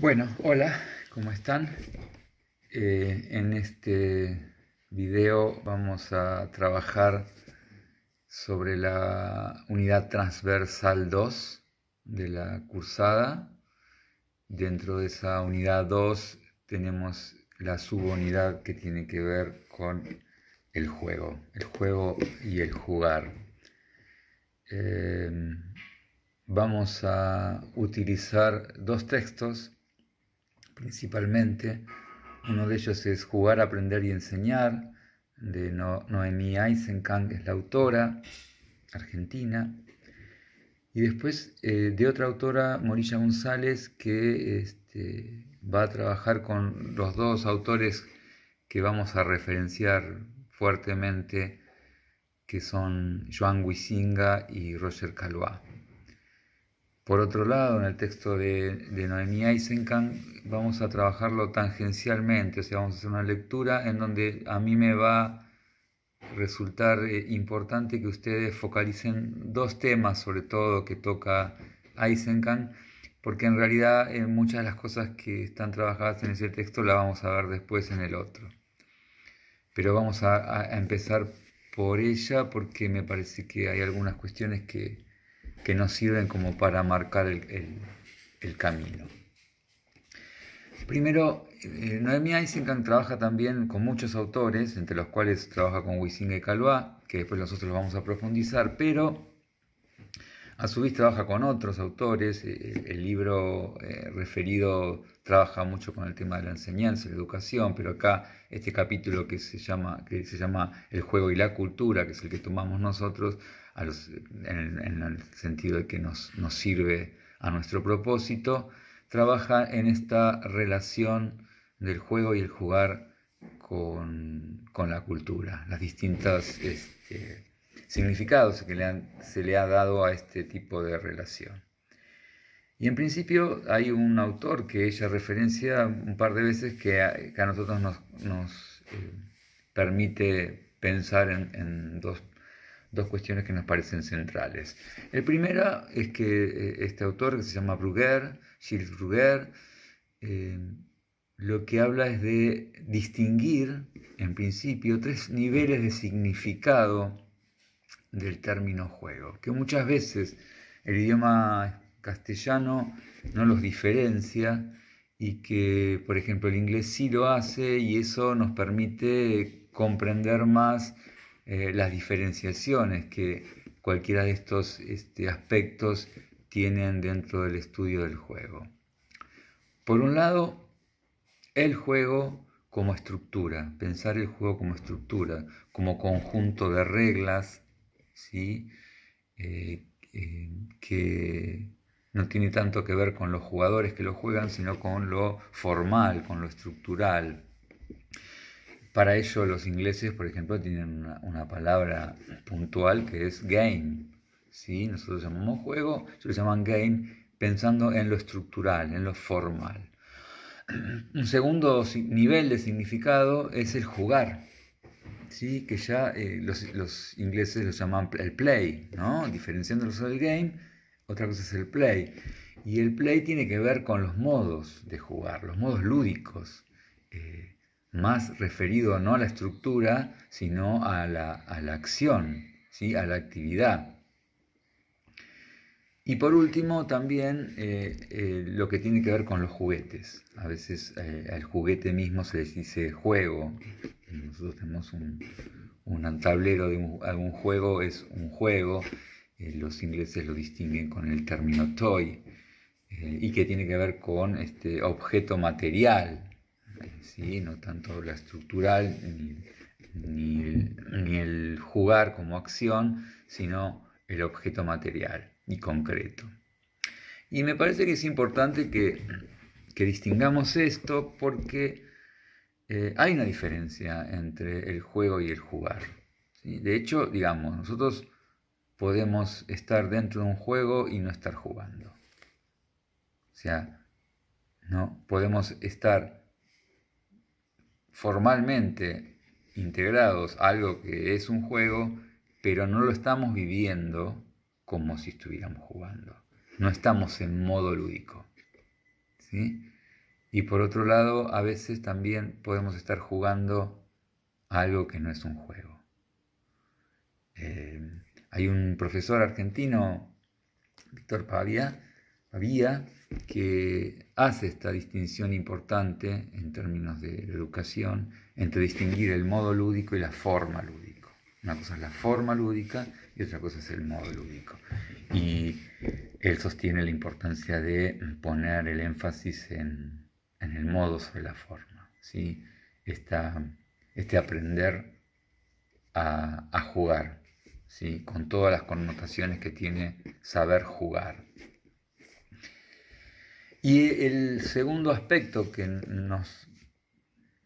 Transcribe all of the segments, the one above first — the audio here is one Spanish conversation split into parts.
Bueno, hola, ¿cómo están? Eh, en este video vamos a trabajar sobre la unidad transversal 2 de la cursada. Dentro de esa unidad 2 tenemos la subunidad que tiene que ver con el juego, el juego y el jugar. Eh, vamos a utilizar dos textos principalmente. Uno de ellos es Jugar, Aprender y Enseñar, de no Noemí que es la autora, argentina. Y después eh, de otra autora, Morilla González, que este, va a trabajar con los dos autores que vamos a referenciar fuertemente, que son Joan Huizinga y Roger Calois. Por otro lado, en el texto de, de Noemí Eisenkamp vamos a trabajarlo tangencialmente, o sea, vamos a hacer una lectura en donde a mí me va a resultar eh, importante que ustedes focalicen dos temas, sobre todo, que toca Eisenkamp, porque en realidad eh, muchas de las cosas que están trabajadas en ese texto las vamos a ver después en el otro. Pero vamos a empezar por ella porque me parece que hay algunas cuestiones que que nos sirven como para marcar el, camino. Primero, eh, Noemí Eisenkamp trabaja también con muchos autores, entre los cuales trabaja con Huizinga y Calvá, que después nosotros los vamos a profundizar, pero a su vez trabaja con otros autores. Eh, el, libro eh, referido trabaja mucho con el tema de la enseñanza, la educación, pero acá este capítulo que se, llama, que se llama El juego y la cultura, que es el que tomamos nosotros, en, el, sentido de que nos, nos sirve a nuestro propósito, trabaja en esta relación del juego y el jugar con, con la cultura, las distintas este, significados que le han, se le ha dado a este tipo de relación. Y en principio hay un autor que ella referencia un par de veces que a, nosotros nos, nos eh, permite pensar en, en dos dos cuestiones que nos parecen centrales. El primero es que eh, este autor, que se llama Brugger, Gilles Brugger, eh, lo que habla es de distinguir, en principio, tres niveles de significado del término juego, que muchas veces el idioma castellano no los diferencia y que, por ejemplo, el inglés sí lo hace y eso nos permite comprender más eh, las diferenciaciones que cualquiera de estos este, aspectos tienen dentro del estudio del juego. Por un lado, el juego como estructura, pensar el juego como estructura, como conjunto de reglas, ¿sí? Eh, eh, que no tiene tanto que ver con los jugadores que lo juegan, sino con lo formal, con lo estructural, para ello los ingleses, por ejemplo, tienen una, palabra puntual que es game. ¿sí? Nosotros llamamos juego, ellos lo llaman game pensando en lo estructural, en lo formal. Un segundo nivel de significado es el jugar, ¿sí? que ya eh, los, ingleses lo llaman el play, ¿no? diferenciándolos del game, otra cosa es el play. Y el play tiene que ver con los modos de jugar, los modos lúdicos. Eh, más referido no a la estructura, sino a la, acción, ¿sí? a la actividad. Y por último, también eh, eh, lo que tiene que ver con los juguetes. A veces eh, al juguete mismo se les dice juego. Nosotros tenemos un, tablero de algún juego, es un juego. los ingleses lo distinguen con el término toy. y que tiene que ver con este objeto material, no tanto la estructural ni, el, jugar como acción, sino el objeto material y concreto. Y me parece que es importante que, distingamos esto porque eh, hay una diferencia entre el juego y el jugar. De hecho, digamos, nosotros podemos estar dentro de un juego y no estar jugando. O sea, no podemos estar formalmente integrados algo que es un juego, pero no lo estamos viviendo como si estuviéramos jugando. No estamos en modo lúdico. ¿sí? Y por otro lado, a veces también podemos estar jugando algo que no es un juego. Eh, hay un profesor argentino, Víctor Pavía que hace esta distinción importante en términos de educación entre distinguir el modo lúdico y la forma lúdico. Una cosa es la forma lúdica y otra cosa es el modo lúdico. Y él sostiene la importancia de poner el énfasis en, el modo sobre la forma. este aprender a, jugar, con todas las connotaciones que tiene saber jugar. Y el segundo aspecto que nos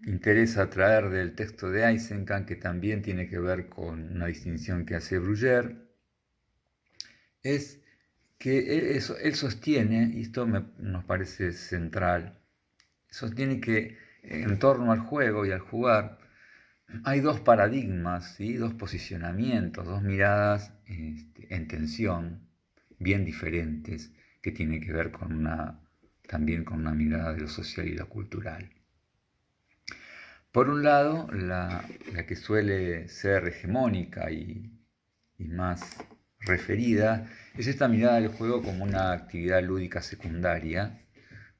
interesa traer del texto de Eisenkamp, que también tiene que ver con una distinción que hace Brugger, es que él, sostiene, y esto me, nos parece central, sostiene que en torno al juego y al jugar hay dos paradigmas, dos posicionamientos, dos miradas este, en tensión, bien diferentes, que tienen que ver con una también con una mirada de lo social y lo cultural. Por un lado, la, que suele ser hegemónica y, más referida es esta mirada del juego como una actividad lúdica secundaria,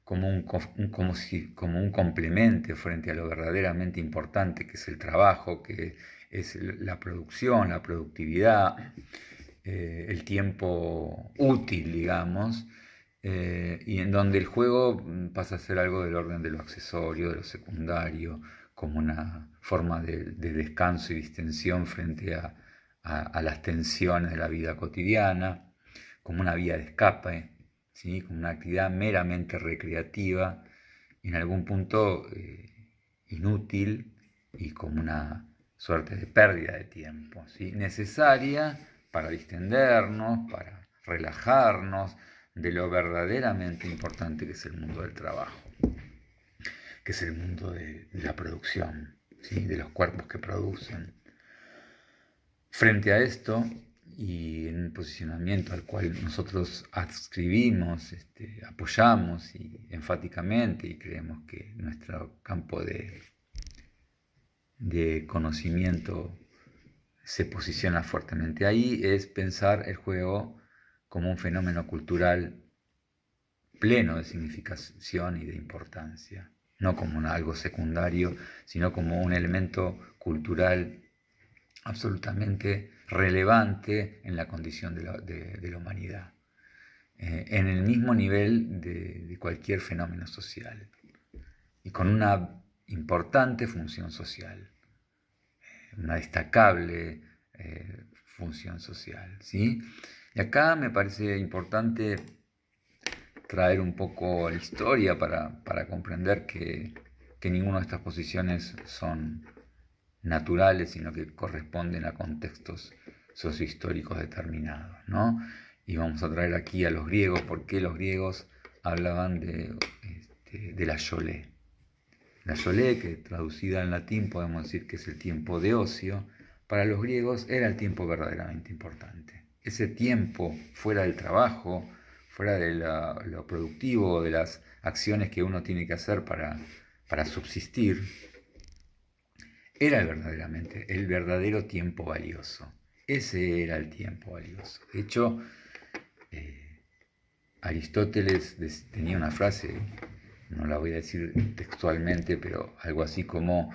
como un, complemento frente a lo verdaderamente importante que es el trabajo, que es la producción, la productividad, eh, el tiempo útil, digamos, eh, y en donde el juego mm, pasa a ser algo del orden de lo accesorio, de lo secundario, como una forma de, descanso y distensión frente a, las tensiones de la vida cotidiana, como una vía de escape, como una actividad meramente recreativa, en algún punto eh, inútil y como una suerte de pérdida de tiempo, necesaria para distendernos, para relajarnos, de lo verdaderamente importante que es el mundo del trabajo, que es el mundo de la producción, de los cuerpos que producen. Frente a esto, y en un posicionamiento al cual nosotros adscribimos, este, apoyamos enfáticamente y creemos que nuestro campo de, de conocimiento se posiciona fuertemente ahí, es pensar el juego como un fenómeno cultural pleno de significación y de importancia, no como algo secundario, sino como un elemento cultural absolutamente relevante en la condición de la, humanidad, eh, en el mismo nivel de, cualquier fenómeno social y con una importante función social, eh, una destacable eh, función social. ¿sí? Y acá me parece importante traer un poco la historia para, comprender que, ninguna de estas posiciones son naturales, sino que corresponden a contextos sociohistóricos determinados. ¿no? Y vamos a traer aquí a los griegos, porque los griegos hablaban de, este, de la yolé. La yolé, que traducida en latín podemos decir que es el tiempo de ocio, para los griegos era el tiempo verdaderamente importante ese tiempo fuera del trabajo, fuera de lo, productivo, de las acciones que uno tiene que hacer para, subsistir, era verdaderamente el verdadero tiempo valioso. Ese era el tiempo valioso. De hecho, eh, Aristóteles tenía una frase, no la voy a decir textualmente, pero algo así como,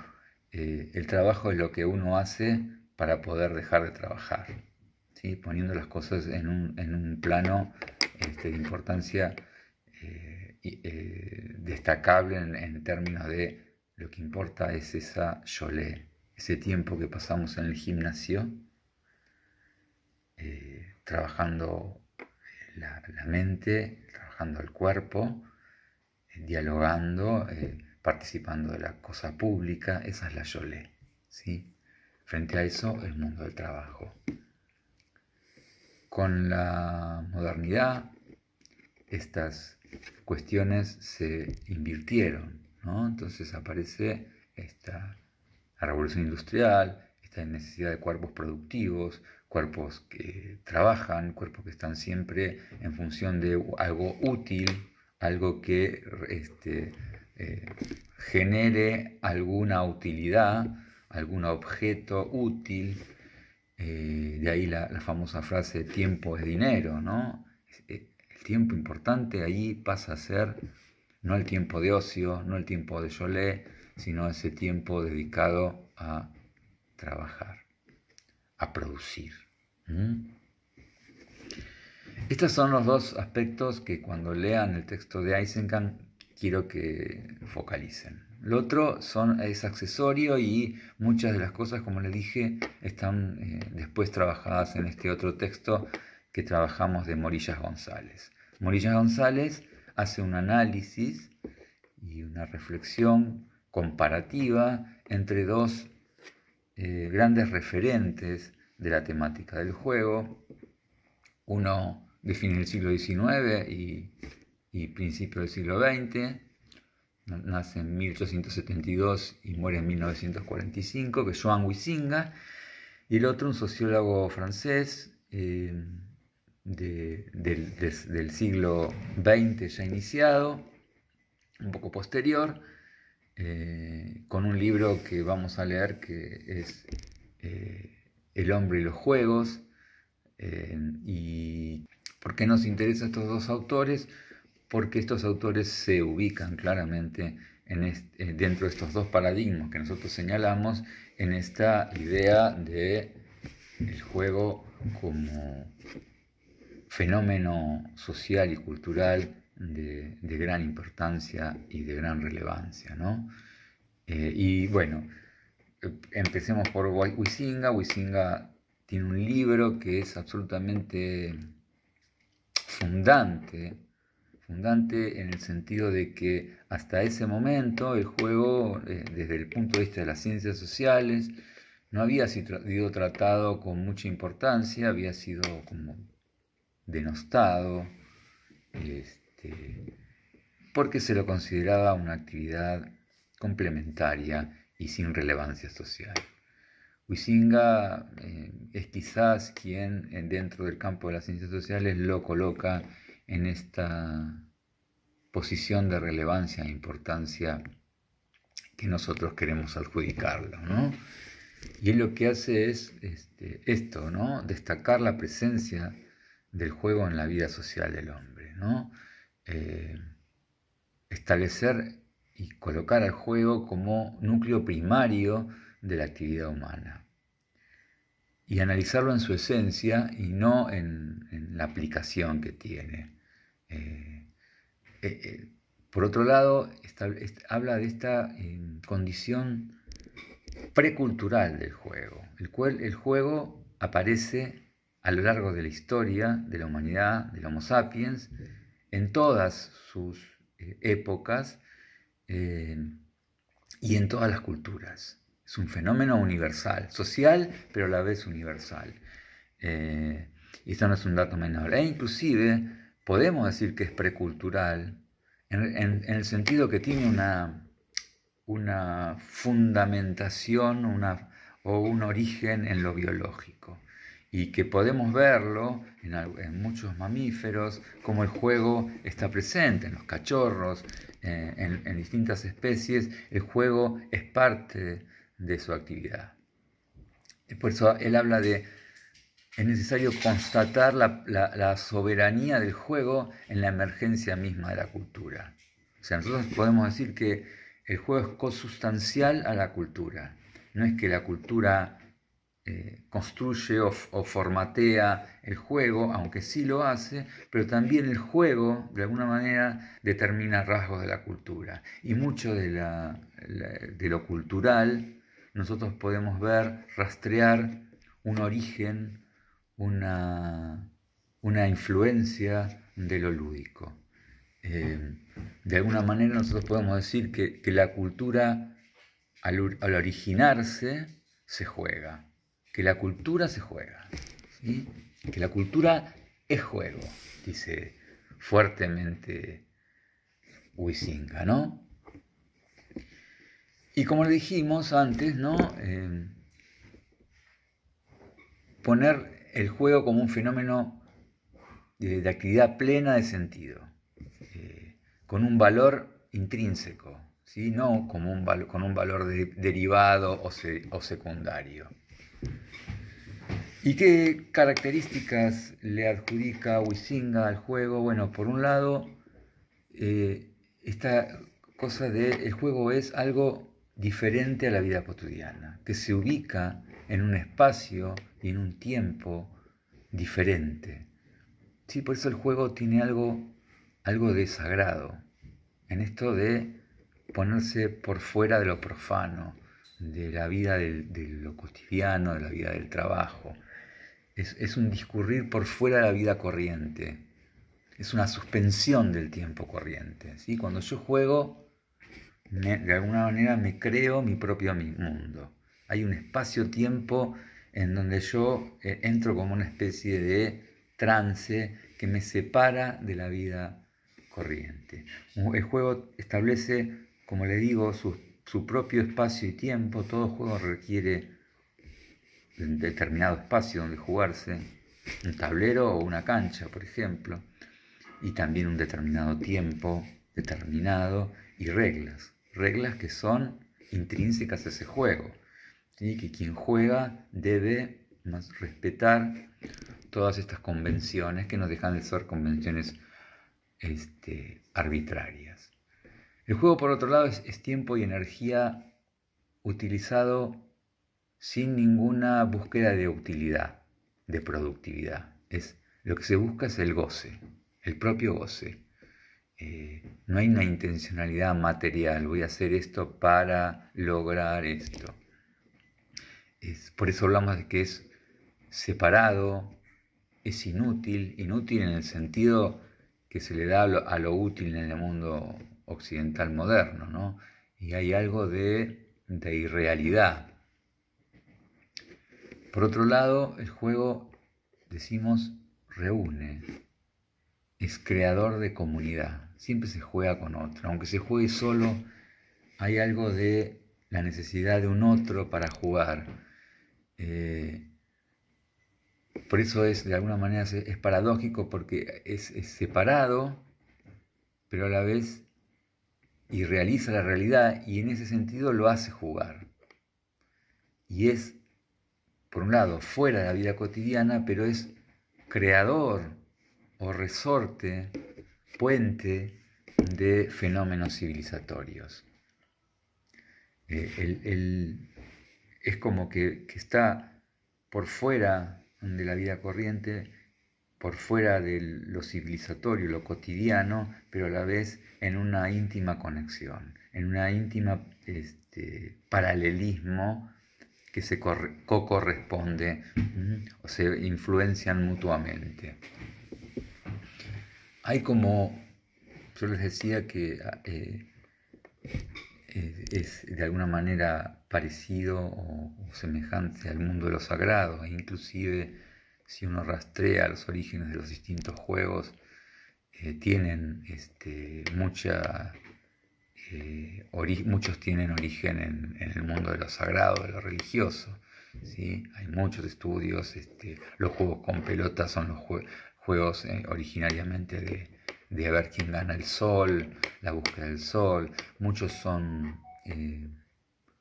eh, el trabajo es lo que uno hace para poder dejar de trabajar poniendo las cosas en un, plano este, de importancia eh, eh, destacable en, términos de lo que importa es esa yo-le, ese tiempo que pasamos en el gimnasio, eh, trabajando la, mente, trabajando el cuerpo, dialogando, participando de la cosa pública, esa es la yolé. ¿sí? Frente a eso, el mundo del trabajo con la modernidad estas cuestiones se invirtieron, ¿no? Entonces aparece la revolución industrial, esta necesidad de cuerpos productivos, cuerpos que trabajan, cuerpos que están siempre en función de algo útil, algo que este, eh, genere alguna utilidad, algún objeto útil, eh, de ahí la, famosa frase, tiempo es dinero, ¿no? Eh, el tiempo importante ahí pasa a ser no el tiempo de ocio, no el tiempo de yolé, sino ese tiempo dedicado a trabajar, a producir. Estos son los dos aspectos que cuando lean el texto de Eisenkamp quiero que focalicen. Lo otro es accesorio y muchas de las cosas, como le dije, están eh, después trabajadas en este otro texto que trabajamos de Morillas González. Morillas González hace un análisis y una reflexión comparativa entre dos eh, grandes referentes de la temática del juego. Uno define el siglo XIX y principio del siglo XX nace en 1872 y muere en 1945, que es Joan Huizinga, y el otro un sociólogo francés eh, del, siglo XX ya iniciado, un poco posterior, eh, con un libro que vamos a leer que es eh, El hombre y los juegos, y por qué nos interesan estos dos autores, porque estos autores se ubican claramente eh, dentro de estos dos paradigmas que nosotros señalamos en esta idea del juego como fenómeno social y cultural de, gran importancia y de gran relevancia. Eh, y bueno, empecemos por Huizinga. Huizinga tiene un libro que es absolutamente fundante fundante en el sentido de que hasta ese momento el juego, eh, desde el punto de vista de las ciencias sociales, no había sido tratado con mucha importancia, había sido como denostado, este, porque se lo consideraba una actividad complementaria y sin relevancia social. Huizinga eh, es quizás quien eh, dentro del campo de las ciencias sociales lo coloca en esta posición de relevancia e importancia que nosotros queremos adjudicarlo. Y él lo que hace es este, esto, ¿no? destacar la presencia del juego en la vida social del hombre, eh, establecer y colocar al juego como núcleo primario de la actividad humana y analizarlo en su esencia y no en la aplicación que tiene. Eh, eh, eh, por otro lado, habla de esta em, condición precultural del juego, el cual el juego aparece a lo largo de la historia de la humanidad, del Homo sapiens, en todas sus épocas em, y en todas las culturas. Es un fenómeno universal, social, pero a la vez universal. y esto no es un dato menor. E inclusive podemos decir que es precultural, en, el sentido que tiene una, una fundamentación o un origen en lo biológico y que podemos verlo en, muchos mamíferos, como el juego está presente en los cachorros, eh, en, distintas especies, el juego es parte de su actividad. Por eso él habla de es necesario constatar la, soberanía del juego en la emergencia misma de la cultura. O sea, nosotros podemos decir que el juego es consustancial a la cultura. No es que la cultura eh, construye o, formatea el juego, aunque sí lo hace, pero también el juego, de alguna manera, determina rasgos de la cultura. Y mucho de lo cultural nosotros podemos ver, rastrear un origen una, influencia de lo lúdico. Eh, de alguna manera nosotros podemos decir que, la cultura al, originarse se juega, que la cultura se juega, que la cultura es juego, dice fuertemente Huizinga, ¿no? Y como le dijimos antes, ¿no? Eh, poner el juego como un fenómeno de, actividad plena de sentido, eh, con un valor intrínseco, no como un con un valor derivado o, secundario. ¿Y qué características le adjudica Huizinga al juego? Bueno, por un lado, eh, esta cosa de el juego es algo diferente a la vida cotidiana, que se ubica en un espacio y en un tiempo diferente. Sí, por eso el juego tiene algo, algo de sagrado, en esto de ponerse por fuera de lo profano, de la vida de lo cotidiano, de la vida del trabajo. Es, un discurrir por fuera de la vida corriente, es una suspensión del tiempo corriente. ¿sí? Cuando yo juego, de alguna manera me creo mi propio mundo. Hay un espacio-tiempo en donde yo eh, entro como una especie de trance que me separa de la vida corriente. El juego establece, como le digo, su propio espacio y tiempo. Todo juego requiere un determinado espacio donde jugarse, un tablero o una cancha, por ejemplo, y también un determinado tiempo determinado y reglas, reglas que son intrínsecas a ese juego que quien juega debe respetar todas estas convenciones que nos dejan de ser convenciones este, arbitrarias. El juego, por otro lado, es, tiempo y energía utilizado sin ninguna búsqueda de utilidad, de productividad. Es, lo que se busca es el goce, el propio goce. Eh, no hay una intencionalidad material, voy a hacer esto para lograr esto por eso hablamos de que es separado, es inútil, inútil en el sentido que se le da a lo, útil en el mundo occidental moderno, ¿no? Y hay algo de, de irrealidad. Por otro lado, el juego, decimos, reúne, es creador de comunidad, siempre se juega con otro, aunque se juegue solo, hay algo de la necesidad de un otro para jugar eh, por eso es, de alguna manera, es, paradójico porque es, separado, pero a la vez y realiza la realidad y en ese sentido lo hace jugar. Y es, por un lado, fuera de la vida cotidiana, pero es creador o resorte, puente de fenómenos civilizatorios. Eh, el, es como que, está por fuera de la vida corriente, por fuera de lo civilizatorio, lo cotidiano, pero a la vez en una íntima conexión, en una íntima este, paralelismo que se co-corresponde o se influencian mutuamente. Hay como, yo les decía que eh, es, de alguna manera parecido o, semejante al mundo de lo sagrado, e inclusive si uno rastrea los orígenes de los distintos juegos, eh, tienen este, mucha, eh, muchos tienen origen en, el mundo de lo sagrado, de lo religioso. ¿sí? Hay muchos estudios, este, los juegos con pelota son los juegos eh, originariamente de, de ver quién gana el sol, la búsqueda del sol. Muchos son eh,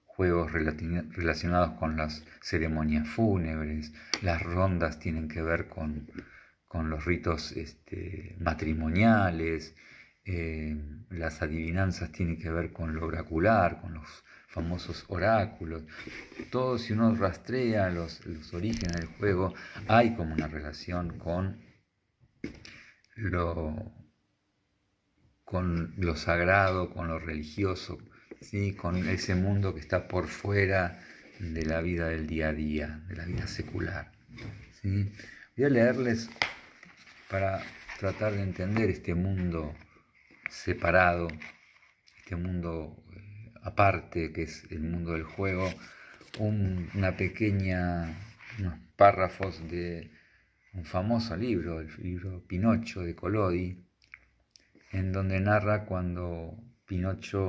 juegos relacionados con las ceremonias fúnebres. Las rondas tienen que ver con, con los ritos este, matrimoniales. Eh, las adivinanzas tienen que ver con lo oracular, con los famosos oráculos. Todo si uno rastrea los, los orígenes del juego, hay como una relación con lo, con lo sagrado, con lo religioso, ¿sí? con ese mundo que está por fuera de la vida del día a día, de la vida secular. ¿sí? Voy a leerles para tratar de entender este mundo separado, este mundo eh, aparte que es el mundo del juego, una pequeña, unos párrafos de un famoso libro, el libro Pinocho de Collodi, en donde narra cuando Pinocho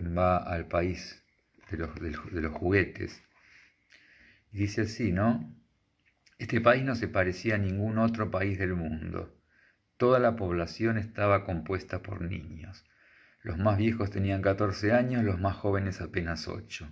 va al país de los, juguetes. dice así, ¿no? Este país no se parecía a ningún otro país del mundo. Toda la población estaba compuesta por niños. Los más viejos tenían 14 años, los más jóvenes apenas 8.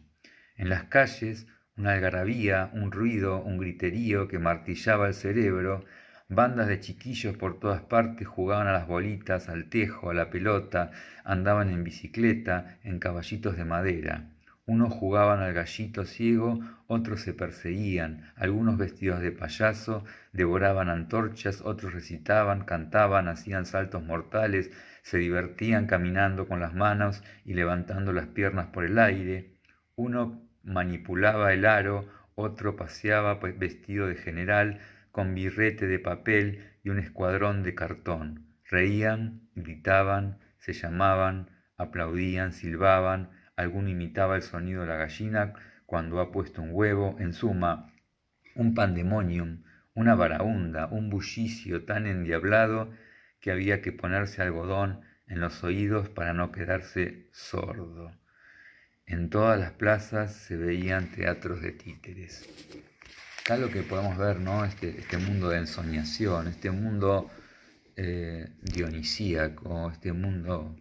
En las calles, una algarabía, un ruido, un griterío que martillaba el cerebro, Bandas de chiquillos por todas partes jugaban a las bolitas, al tejo, a la pelota, andaban en bicicleta, en caballitos de madera. Unos jugaban al gallito ciego, otros se perseguían, algunos vestidos de payaso, devoraban antorchas, otros recitaban, cantaban, hacían saltos mortales, se divertían caminando con las manos y levantando las piernas por el aire. Uno manipulaba el aro, otro paseaba pues, vestido de general, con birrete de papel y un escuadrón de cartón. Reían, gritaban, se llamaban, aplaudían, silbaban, Alguno imitaba el sonido de la gallina cuando ha puesto un huevo, en suma, un pandemonium, una varaunda, un bullicio tan endiablado que había que ponerse algodón en los oídos para no quedarse sordo. En todas las plazas se veían teatros de títeres está lo que podemos ver, ¿no? Este, este mundo de ensoñación, este mundo eh, dionisíaco, este mundo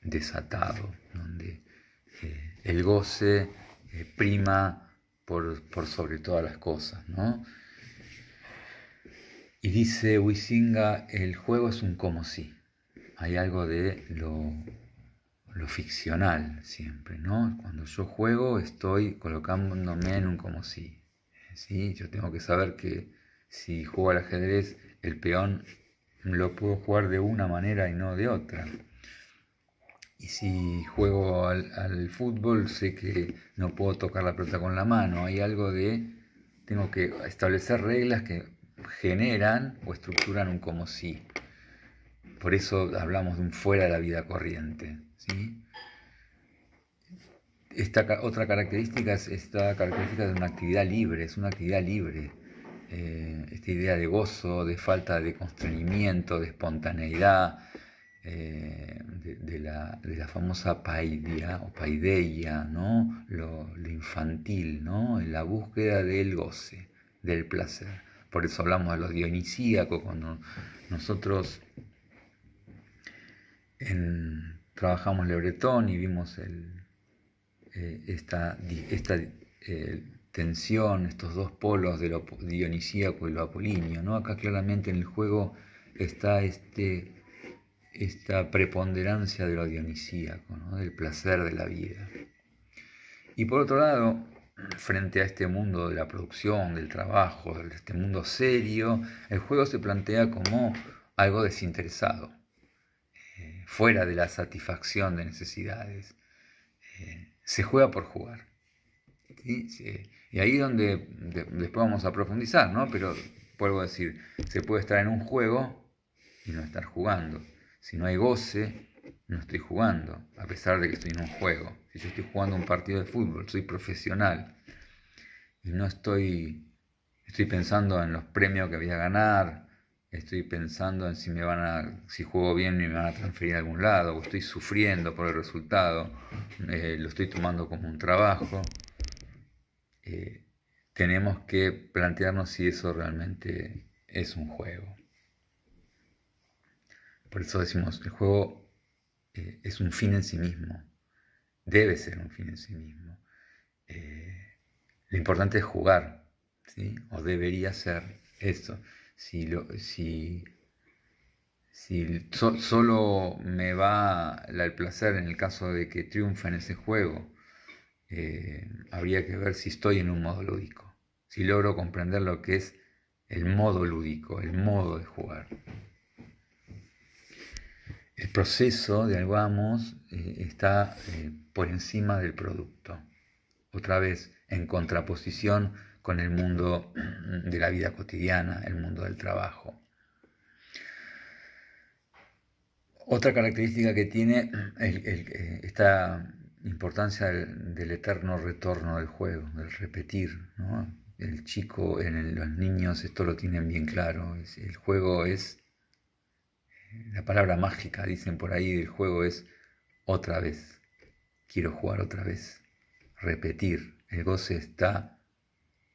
desatado, donde eh, el goce eh, prima por, sobre todas las cosas, ¿no? Y dice Huizinga, el juego es un como si. Hay algo de lo, lo ficcional siempre, ¿no? Cuando yo juego estoy colocándome en un como si yo tengo que saber que si juego al ajedrez, el peón lo puedo jugar de una manera y no de otra. Y si juego al, fútbol, sé que no puedo tocar la pelota con la mano. Hay algo de... Tengo que establecer reglas que generan o estructuran un como sí. Por eso hablamos de un fuera de la vida corriente. ¿sí? esta otra característica es esta característica de una actividad libre, es una actividad libre. Eh, esta idea de gozo, de falta de constreñimiento, de espontaneidad, eh, de, la, famosa paidia o paideia, ¿no? Lo, infantil, en la búsqueda del goce, del placer. Por eso hablamos de los dionisíacos, cuando nosotros en, trabajamos Lebretón y vimos el eh, esta, esta eh, tensión, estos dos polos de lo dionisíaco y lo apolinio. ¿no? Acá claramente en el juego está este, esta preponderancia de lo dionisíaco, del placer de la vida. Y por otro lado, frente a este mundo de la producción, del trabajo, de este mundo serio, el juego se plantea como algo desinteresado, eh, fuera de la satisfacción de necesidades se juega por jugar. Y ahí donde después vamos a profundizar, ¿no? Pero vuelvo a decir, se puede estar en un juego y no estar jugando. Si no hay goce, no estoy jugando, a pesar de que estoy en un juego. Si yo estoy jugando un partido de fútbol, soy profesional y no estoy, estoy pensando en los premios que voy a ganar, estoy pensando en si me van a, si juego bien y me van a transferir a algún lado, o estoy sufriendo por el resultado, eh, lo estoy tomando como un trabajo. Eh, tenemos que plantearnos si eso realmente es un juego. Por eso decimos, el juego eh, es un fin en sí mismo, debe ser un fin en sí mismo. lo importante es jugar, o debería ser eso si, solo me va el placer en el caso de que triunfe en ese juego, eh, habría que ver si estoy en un modo lúdico, si logro comprender lo que es el modo lúdico, el modo de jugar. El proceso, de eh, está eh, por encima del producto. Otra vez, en contraposición con el mundo mm, de la vida cotidiana, el mundo del trabajo. Otra característica que tiene mm, eh, esta importancia del, eterno retorno del juego, del repetir. El chico, en los niños, esto lo tienen bien claro. el juego es, eh, la palabra mágica, dicen por ahí, del juego es otra vez. Quiero jugar otra vez. Repetir. El goce está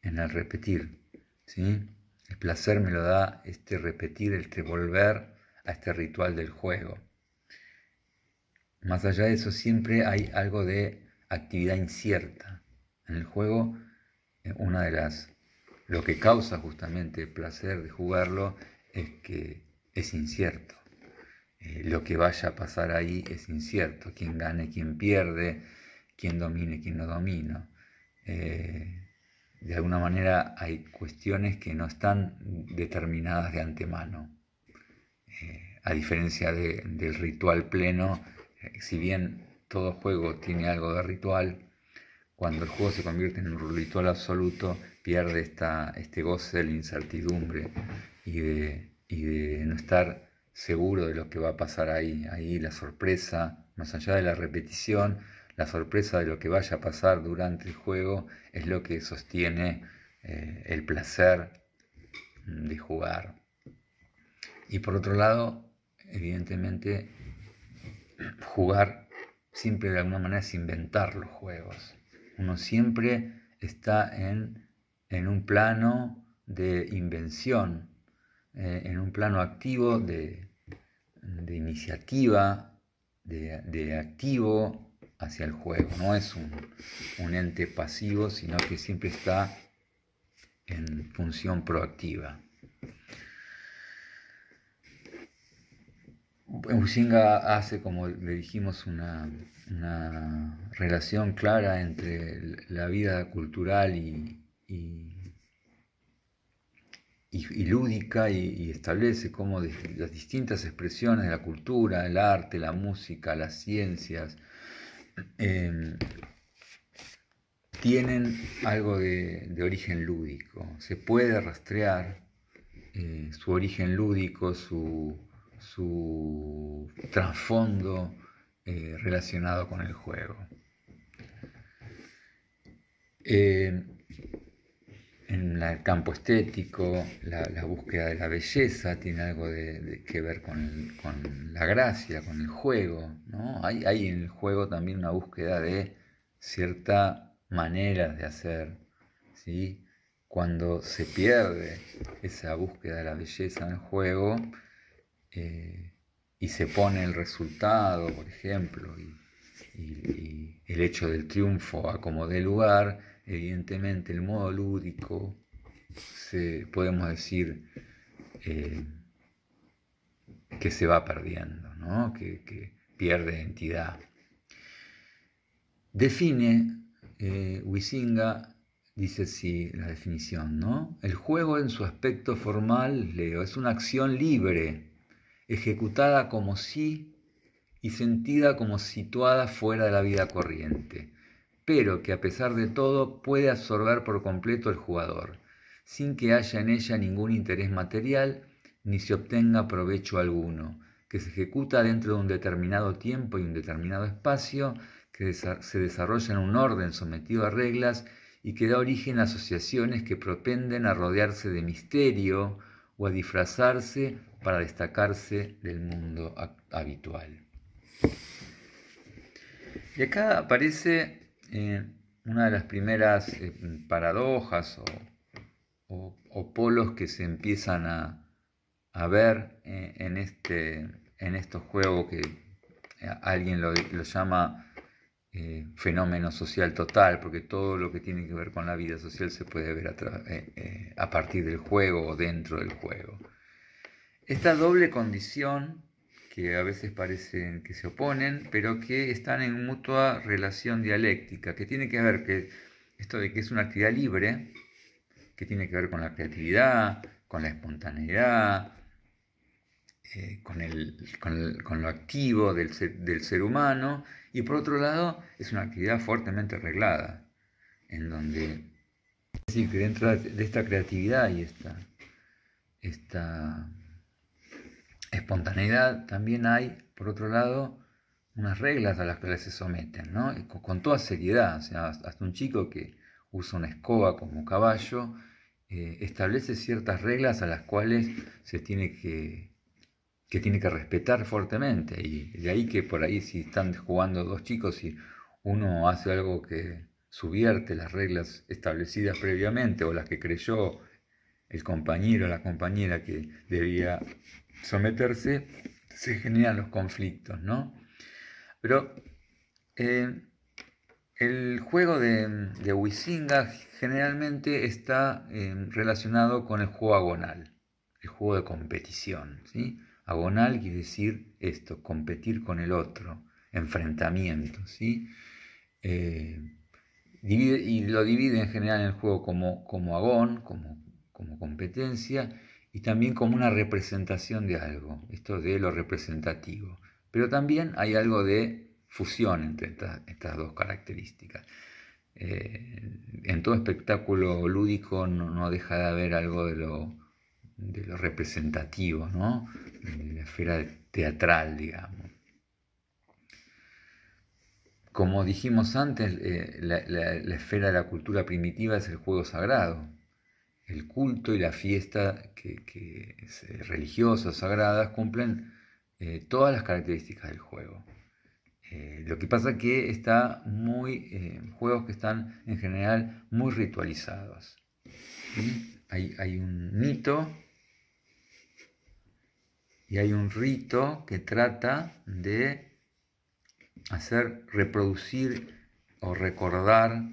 en el repetir. ¿sí? El placer me lo da este repetir, este volver a este ritual del juego. Más allá de eso, siempre hay algo de actividad incierta. En el juego, eh, una de las. Lo que causa justamente el placer de jugarlo es que es incierto. Eh, lo que vaya a pasar ahí es incierto. Quién gane, quién pierde, quién domine, quién no domina. Eh, de alguna manera hay cuestiones que no están determinadas de antemano. Eh, a diferencia del ritual pleno, eh, si bien todo juego tiene algo de ritual, cuando el juego se convierte en un ritual absoluto, pierde esta, este goce de la incertidumbre y de, y de no estar seguro de lo que va a pasar ahí. Ahí la sorpresa, más allá de la repetición, la sorpresa de lo que vaya a pasar durante el juego es lo que sostiene eh, el placer de jugar. Y por otro lado, evidentemente, jugar siempre de alguna manera es inventar los juegos. Uno siempre está en, un plano de invención, eh, en un plano activo de, iniciativa, de, de activo hacia el juego, no es un, ente pasivo, sino que siempre está en función proactiva. Ushinga hace, como le dijimos, una, relación clara entre la vida cultural y, y, lúdica y, y, establece cómo las distintas expresiones de la cultura, el arte, la música, las ciencias, Em, tienen algo de, origen lúdico. Se puede rastrear eh, su origen lúdico, su, trasfondo eh, relacionado con el juego. Em, en el campo estético, la, búsqueda de la belleza tiene algo que ver con, la gracia, con el juego. ¿no? Hay, en el juego también una búsqueda de cierta manera de hacer. Cuando se pierde esa búsqueda de la belleza en el juego eh, y se pone el resultado, por ejemplo, y, el hecho del triunfo a como de lugar, evidentemente el modo lúdico, podemos decir eh, que se va perdiendo, ¿no? que, pierde entidad. Define eh, Huizinga, dice así la definición, ¿no? El juego en su aspecto formal, leo, es una acción libre, ejecutada como si y sentida como situada fuera de la vida corriente pero que a pesar de todo puede absorber por completo el jugador, sin que haya en ella ningún interés material ni se obtenga provecho alguno, que se ejecuta dentro de un determinado tiempo y un determinado espacio, que se desarrolla en un orden sometido a reglas y que da origen a asociaciones que propenden a rodearse de misterio o a disfrazarse para destacarse del mundo habitual. Y acá aparece eh, una de las primeras eh, paradojas o, polos que se empiezan a, ver eh, en, este, en estos juegos que alguien lo, llama fenómeno social total, porque todo lo que tiene que ver con la vida social se puede ver a partir del juego o dentro del juego. Esta doble condición que a veces parecen que se oponen, pero que están en mutua relación dialéctica, que tiene que ver que esto de que es una actividad libre, que tiene que ver con la creatividad, con la espontaneidad, eh, con, el, con, lo activo del ser, humano, y por otro lado es una actividad fuertemente arreglada, en donde, es decir, que dentro de esta creatividad y esta espontaneidad, también hay, por otro lado, unas reglas a las que se someten, ¿no? Con, toda seriedad, o sea, hasta un chico que usa una escoba como caballo, eh, establece ciertas reglas a las cuales se tiene que, que tiene que respetar fuertemente. Y de ahí que por ahí si están jugando dos chicos y uno hace algo que subierte las reglas establecidas previamente o las que creyó el compañero o la compañera que debía someterse, se generan los conflictos, ¿no? Pero eh, el juego de, de Huizinga generalmente está eh, relacionado con el juego agonal, el juego de competición. ¿sí? Agonal quiere decir esto, competir con el otro, enfrentamiento. ¿sí? Eh, y lo divide en general en el juego como, como agón, como, como competencia, y también como una representación de algo, esto de lo representativo. Pero también hay algo de fusión entre estas dos características. Eh, en todo espectáculo lúdico no, deja de haber algo de lo, de lo representativo, de la esfera teatral, digamos. Como dijimos antes, eh, la esfera de la cultura primitiva es el juego sagrado, el culto y la fiesta que, eh, religiosas, sagradas, cumplen eh, todas las características del juego. Eh, lo que pasa que está muy juegos que están en general muy ritualizados. Hay, hay, un mito y hay un rito que trata de hacer reproducir o recordar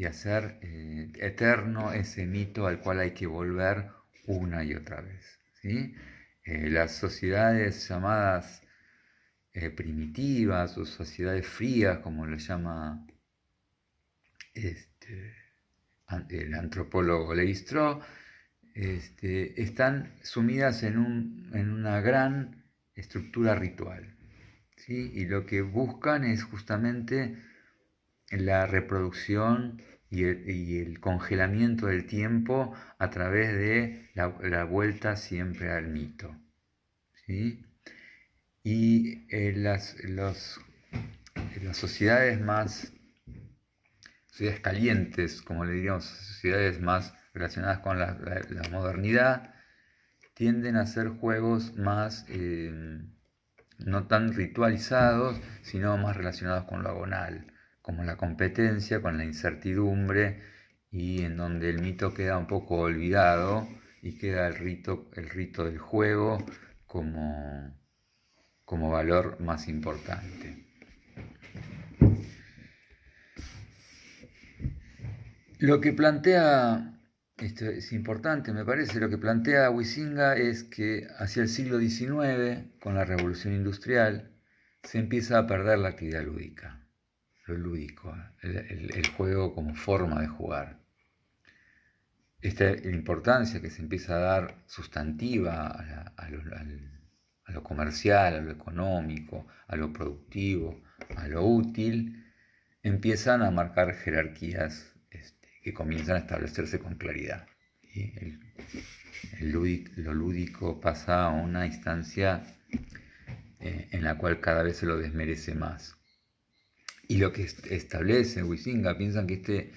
y hacer eh, eterno ese mito al cual hay que volver una y otra vez. ¿sí? Eh, las sociedades llamadas eh, primitivas o sociedades frías, como lo llama este, el antropólogo Leistro, este, están sumidas en, en, una gran estructura ritual. ¿sí? Y lo que buscan es justamente la reproducción y el, congelamiento del tiempo a través de la, vuelta siempre al mito. Y eh, las, eh, las sociedades más, sociedades calientes, como le diríamos, sociedades más relacionadas con la, modernidad, tienden a ser juegos más, eh, no tan ritualizados, sino más relacionados con lo agonal como la competencia, con la incertidumbre y en donde el mito queda un poco olvidado y queda el rito, el rito del juego como, como valor más importante. Lo que plantea, esto es importante me parece, lo que plantea Huizinga es que hacia el siglo XIX, con la revolución industrial, se empieza a perder la actividad lúdica lúdico, el, juego como forma de jugar. Esta la importancia que se empieza a dar sustantiva a, lo, comercial, a lo económico, a lo productivo, a lo útil, empiezan a marcar jerarquías este, que comienzan a establecerse con claridad. El, lúdico, lo lúdico pasa a una instancia eh, en la cual cada vez se lo desmerece más. Y lo que establece Huizinga, piensan que este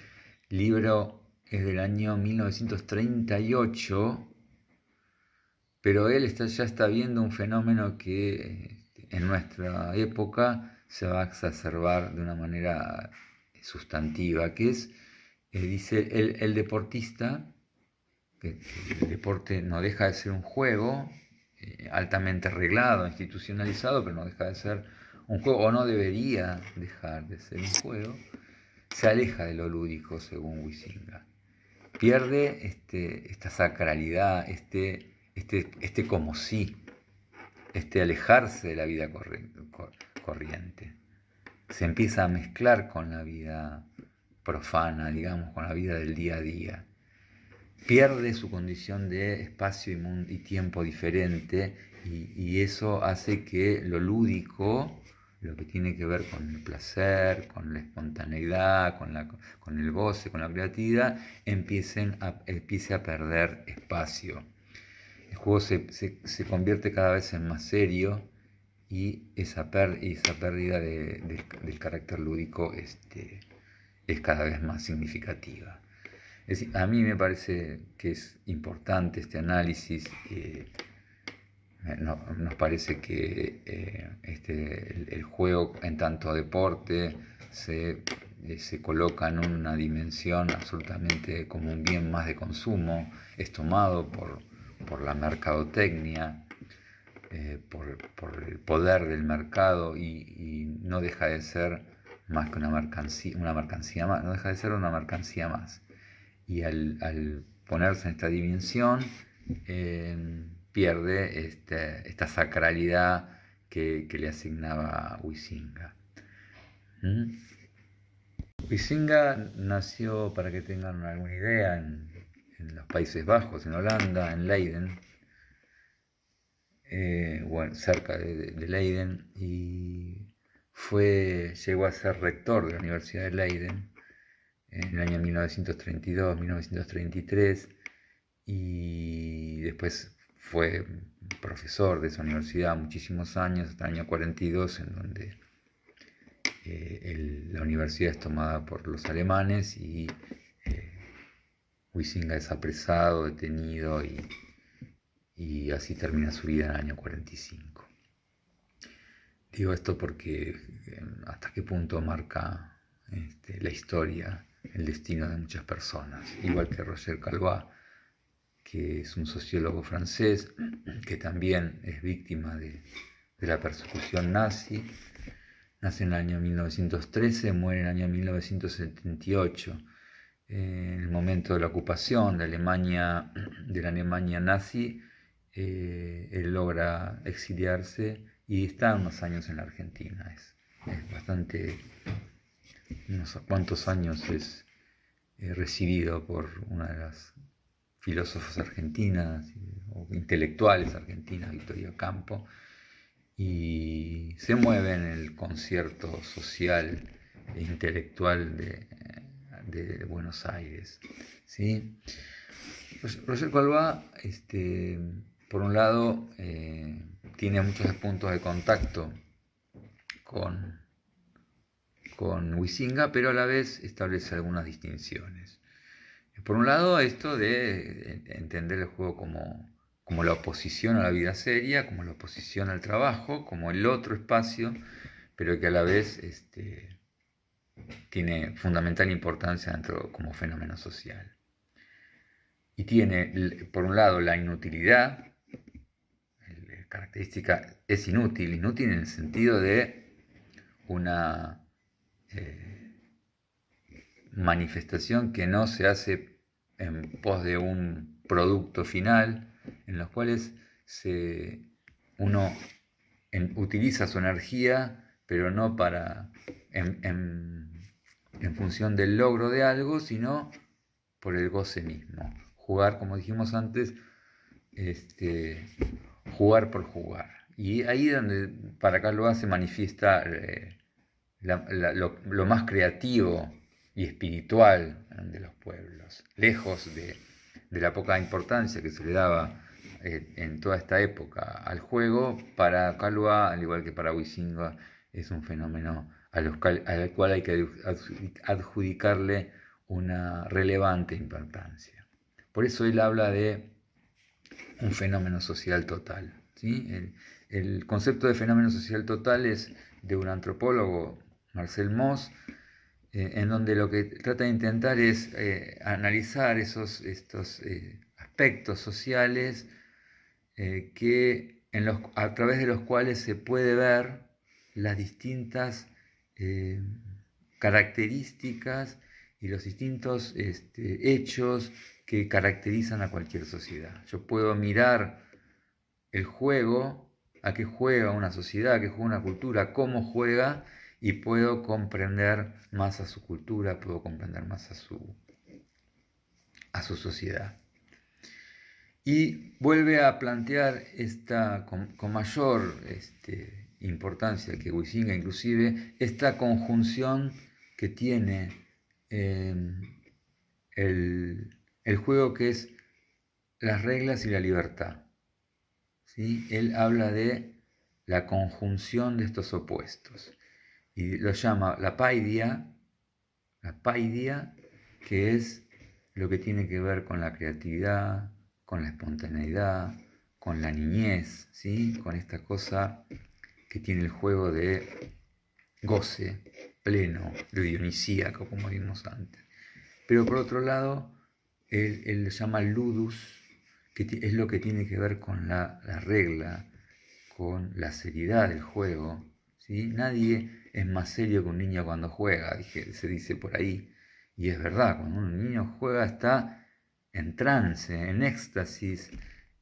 libro es del año 1938, pero él ya está viendo un fenómeno que este, en nuestra época se va a exacerbar de una manera sustantiva, que es, eh, dice, el, deportista, que el deporte no deja de ser un juego eh, altamente arreglado, institucionalizado, pero no deja de ser un juego no debería dejar de ser un juego, se aleja de lo lúdico según Wisinga. Pierde este, esta sacralidad, este, este, este como si, este alejarse de la vida corriente. Se empieza a mezclar con la vida profana, digamos, con la vida del día a día. Pierde su condición de espacio y, y tiempo diferente y, eso hace que lo lúdico lo que tiene que ver con el placer, con la espontaneidad, con, el goce, con la creatividad, empiecen a, empiece a perder espacio. El juego se, convierte cada vez en más serio y esa, esa pérdida del carácter lúdico este, es cada vez más significativa. a mí me parece que es importante este análisis. Eh, eh, nos parece que eh, este, el, juego en tanto deporte eh, se, coloca en una dimensión absolutamente como un bien más de consumo, es tomado por, la mercadotecnia, por, el poder del mercado y, no deja de ser más que una mercancía, una mercancía más, no deja de ser una mercancía más. Y al, al ponerse en esta dimensión, pierde este, esta sacralidad que, le asignaba Huizinga. ¿Mm? Huizinga nació, para que tengan alguna idea, en, los Países Bajos, en Holanda, en Leiden, eh, cerca de, Leiden, y fue, llegó a ser rector de la Universidad de Leiden en el año 1932-1933, y después fue profesor de esa universidad muchísimos años, hasta el año 42, en donde eh, la universidad es tomada por los alemanes y eh, Huizinga es apresado, detenido y, así termina su vida en el año 45. Digo esto porque eh, hasta qué punto marca este, la historia, el destino de muchas personas, igual que Roger Calvá que es un sociólogo francés, que también es víctima de, la persecución nazi. Nace en el año 1913, muere en el año 1978, en el momento de la ocupación de, Alemania, de la Alemania nazi. Eh, él logra exiliarse y está unos años en la Argentina. Es, es bastante, sé cuántos años es eh, recibido por una de las filósofos argentinas eh, intelectuales argentinas, Victoria Campo, y se mueve en el concierto social e intelectual de, Buenos Aires. ¿sí? Pues Roger va, este, por un lado, eh, tiene muchos puntos de contacto con, con Huizinga, pero a la vez establece algunas distinciones. Por un lado, esto de entender el juego como, como la oposición a la vida seria, como la oposición al trabajo, como el otro espacio, pero que a la vez este, tiene fundamental importancia dentro como fenómeno social. Y tiene, por un lado, la inutilidad, característica es inútil, inútil en el sentido de una eh, manifestación que no se hace en pos de un producto final, en los cuales uno utiliza su energía, pero no para en, función del logro de algo, sino por el goce mismo. Jugar, como dijimos antes, este, jugar por jugar. Y ahí donde para Carlos lo hace manifiesta eh, lo, más creativo y espiritual de los pueblos, lejos de, la poca importancia que se le daba eh, en toda esta época al juego, para Calua, al igual que para Huizinga, es un fenómeno al cual hay que adjudicarle una relevante importancia. Por eso él habla de un fenómeno social total. El, concepto de fenómeno social total es de un antropólogo, Marcel Moss, eh, en donde lo que trata de intentar es eh, analizar estos eh, aspectos sociales que a través de los cuales se puede ver las distintas características y los distintos este, hechos que caracterizan a cualquier sociedad. Yo puedo mirar el juego, a qué juega una sociedad, a qué juega una cultura, cómo juega, y puedo comprender más a su cultura, puedo comprender más a su, a su sociedad. Y vuelve a plantear esta, con, mayor este, importancia que Huizinga inclusive, esta conjunción que tiene em, el, juego que es las reglas y la libertad. ¿Sí? Él habla de la conjunción de estos opuestos y lo llama la paidia, la paidia, que es lo que tiene que ver con la creatividad, con la espontaneidad, con la niñez, ¿sí? con esta cosa que tiene el juego de goce pleno, de dionisíaco, como vimos antes. Pero por otro lado, él, lo llama ludus, que es lo que tiene que ver con la, regla, con la seriedad del juego. ¿sí? Nadie es más serio que un niño cuando juega, se dice por ahí. Y es verdad, cuando un niño juega está en trance, en éxtasis,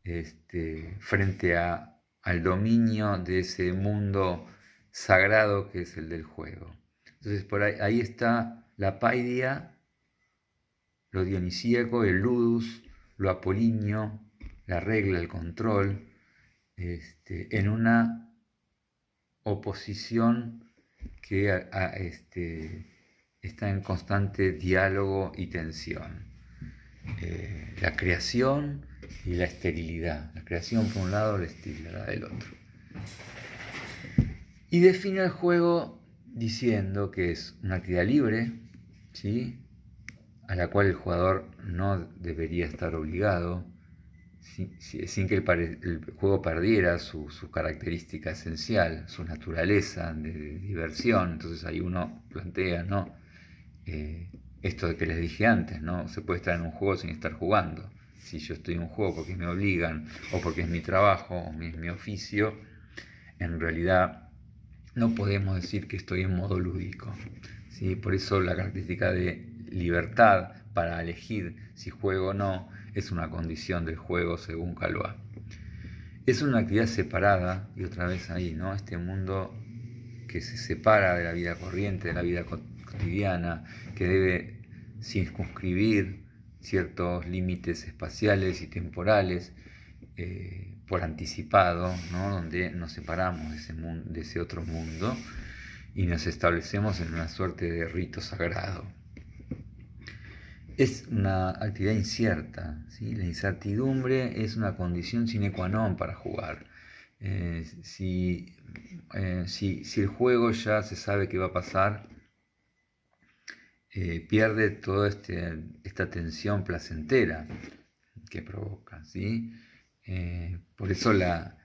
este, frente a, al dominio de ese mundo sagrado que es el del juego. Entonces por ahí, está la paidia, lo dionisíaco, el ludus, lo apoliño, la regla, el control, este, en una oposición que este, está en constante diálogo y tensión. Eh, la creación y la esterilidad. La creación por un lado, la esterilidad del otro. Y define el juego diciendo que es una actividad libre, ¿sí? a la cual el jugador no debería estar obligado, sin, que el, juego perdiera su, característica esencial, su naturaleza de, diversión. Entonces ahí uno plantea, ¿no? Eh, esto de que les dije antes, ¿no? Se puede estar en un juego sin estar jugando. Si yo estoy en un juego porque me obligan, o porque es mi trabajo, o es mi oficio, en realidad no podemos decir que estoy en modo lúdico. ¿sí? Por eso la característica de libertad para elegir si juego o no es una condición del juego según Calvá. Es una actividad separada, y otra vez ahí, ¿no? Este mundo que se separa de la vida corriente, de la vida cotidiana, que debe circunscribir ciertos límites espaciales y temporales eh, por anticipado, ¿no? donde nos separamos ese, de ese otro mundo y nos establecemos en una suerte de rito sagrado es una actividad incierta. La incertidumbre es una condición sine qua non para jugar. Eh, eh, si, el juego ya se sabe qué va a pasar, eh, pierde toda este, esta tensión placentera que provoca. por eso la,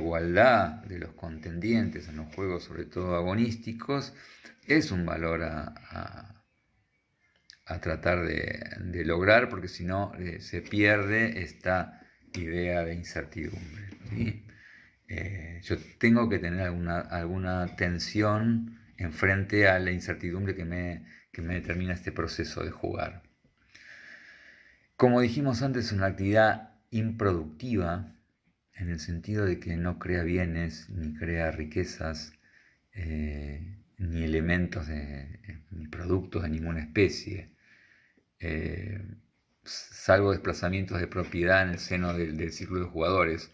igualdad de los contendientes en los juegos, sobre todo agonísticos, es un valor a a tratar de, lograr, porque si no eh, se pierde esta idea de incertidumbre. Eh, yo tengo que tener alguna, tensión en frente a la incertidumbre que me, determina este proceso de jugar. Como dijimos antes, es una actividad improductiva en el sentido de que no crea bienes, ni crea riquezas, eh, ni elementos de, ni productos de ninguna especie. Eh, salvo desplazamientos de propiedad en el seno del, círculo de jugadores,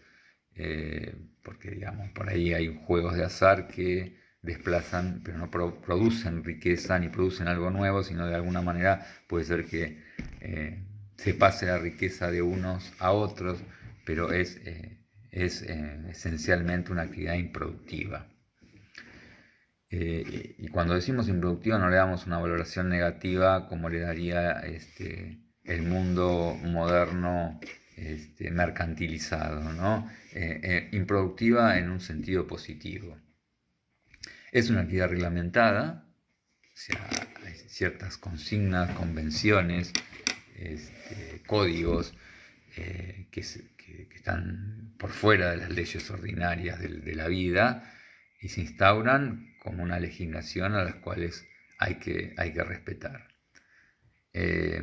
eh, porque digamos, por ahí hay juegos de azar que desplazan, pero no producen riqueza ni producen algo nuevo, sino de alguna manera puede ser que eh, se pase la riqueza de unos a otros, pero es, es esencialmente una actividad improductiva. Eh, y cuando decimos improductiva no le damos una valoración negativa como le daría este, el mundo moderno este, mercantilizado, eh, eh, improductiva en un sentido positivo. Es una actividad reglamentada, o sea, hay ciertas consignas, convenciones, este, códigos que, están por fuera de las leyes ordinarias de la vida y se instauran como una legislación a las cuales hay que, hay que respetar. Eh,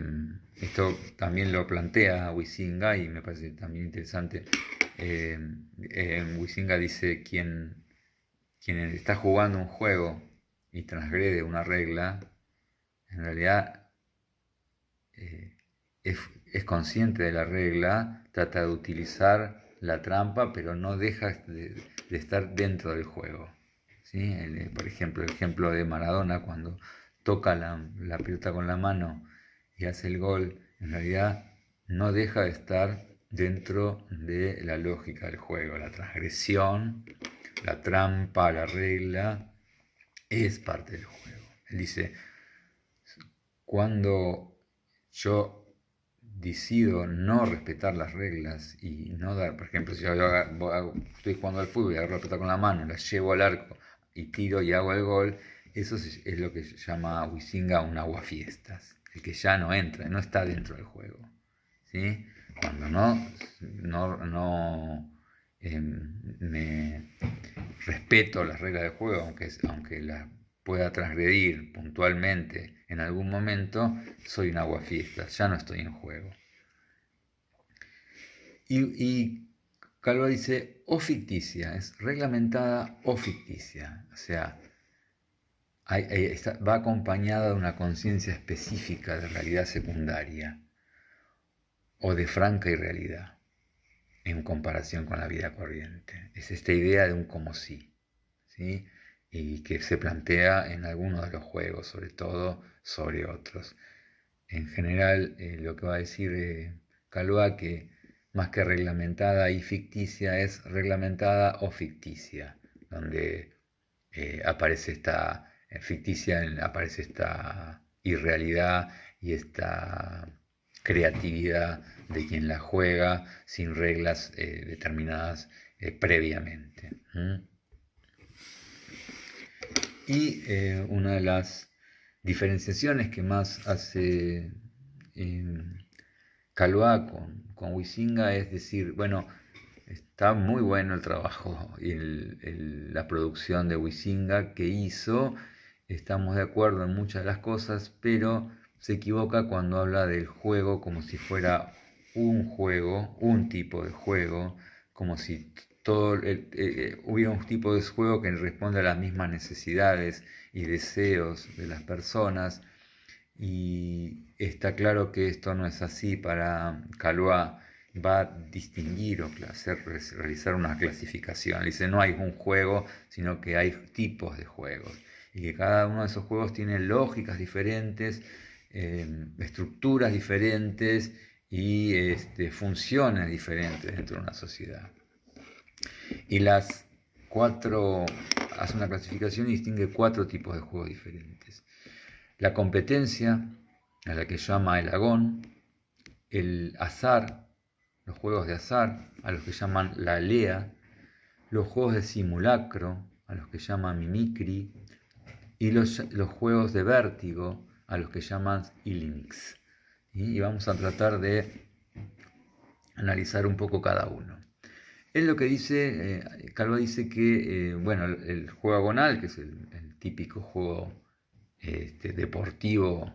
esto también lo plantea Huizinga y me parece también interesante. Eh, eh dice, quien, quien está jugando un juego y transgrede una regla, en realidad eh, es, consciente de la regla, trata de utilizar la trampa, pero no deja de estar dentro del juego. Eh, por ejemplo, el ejemplo de Maradona cuando toca la, pelota con la mano y hace el gol, en realidad no deja de estar dentro de la lógica del juego. La transgresión, la trampa, la regla, es parte del juego. Él dice, cuando yo decido no respetar las reglas y no dar, por ejemplo, si yo estoy jugando al fútbol y agarro la pelota con la mano, la llevo al arco y tiro y hago el gol, eso es lo que se llama Huizinga un aguafiestas, el que ya no entra, no está dentro del juego. Cuando no, no, no em, me respeto las reglas del juego, aunque, aunque las pueda transgredir puntualmente en algún momento, soy un aguafiestas, ya no estoy en juego. y, Calva dice o ficticia, es reglamentada o ficticia, o sea, va acompañada de una conciencia específica de realidad secundaria o de franca irrealidad en comparación con la vida corriente. Es esta idea de un como sí, y que se plantea en algunos de los juegos, sobre todo sobre otros. En general, eh, lo que va a decir eh, Calva que más que reglamentada y ficticia, es reglamentada o ficticia, donde eh, aparece esta eh, ficticia, aparece esta irrealidad y esta creatividad de quien la juega sin reglas eh, determinadas previamente. Y una de las diferenciaciones que más hace em, Caloaco... con, con Wisinga es decir, bueno, está muy bueno el trabajo y la producción de Wisinga que hizo, estamos de acuerdo en muchas de las cosas, pero se equivoca cuando habla del juego como si fuera un juego, un tipo de juego, como si todo eh, eh, hubiera un tipo de juego que responde a las mismas necesidades y deseos de las personas y está claro que esto no es así para Calois. Va a distinguir o realizar una clasificación. dice, no hay un juego, sino que hay tipos de juegos. Y que cada uno de esos juegos tiene lógicas diferentes, em, estructuras diferentes y este, funciones diferentes dentro de una sociedad. Y las cuatro, hace una clasificación y distingue cuatro tipos de juegos diferentes. La competencia, a la que llama el agón, el azar, los juegos de azar, a los que llaman la lea, los juegos de simulacro, a los que llaman mimicri, y los, los juegos de vértigo, a los que llaman ilinx. Y vamos a tratar de analizar un poco cada uno. Es lo que dice, eh, dice que, eh, bueno, el, juego agonal, que es el, el típico juego este, deportivo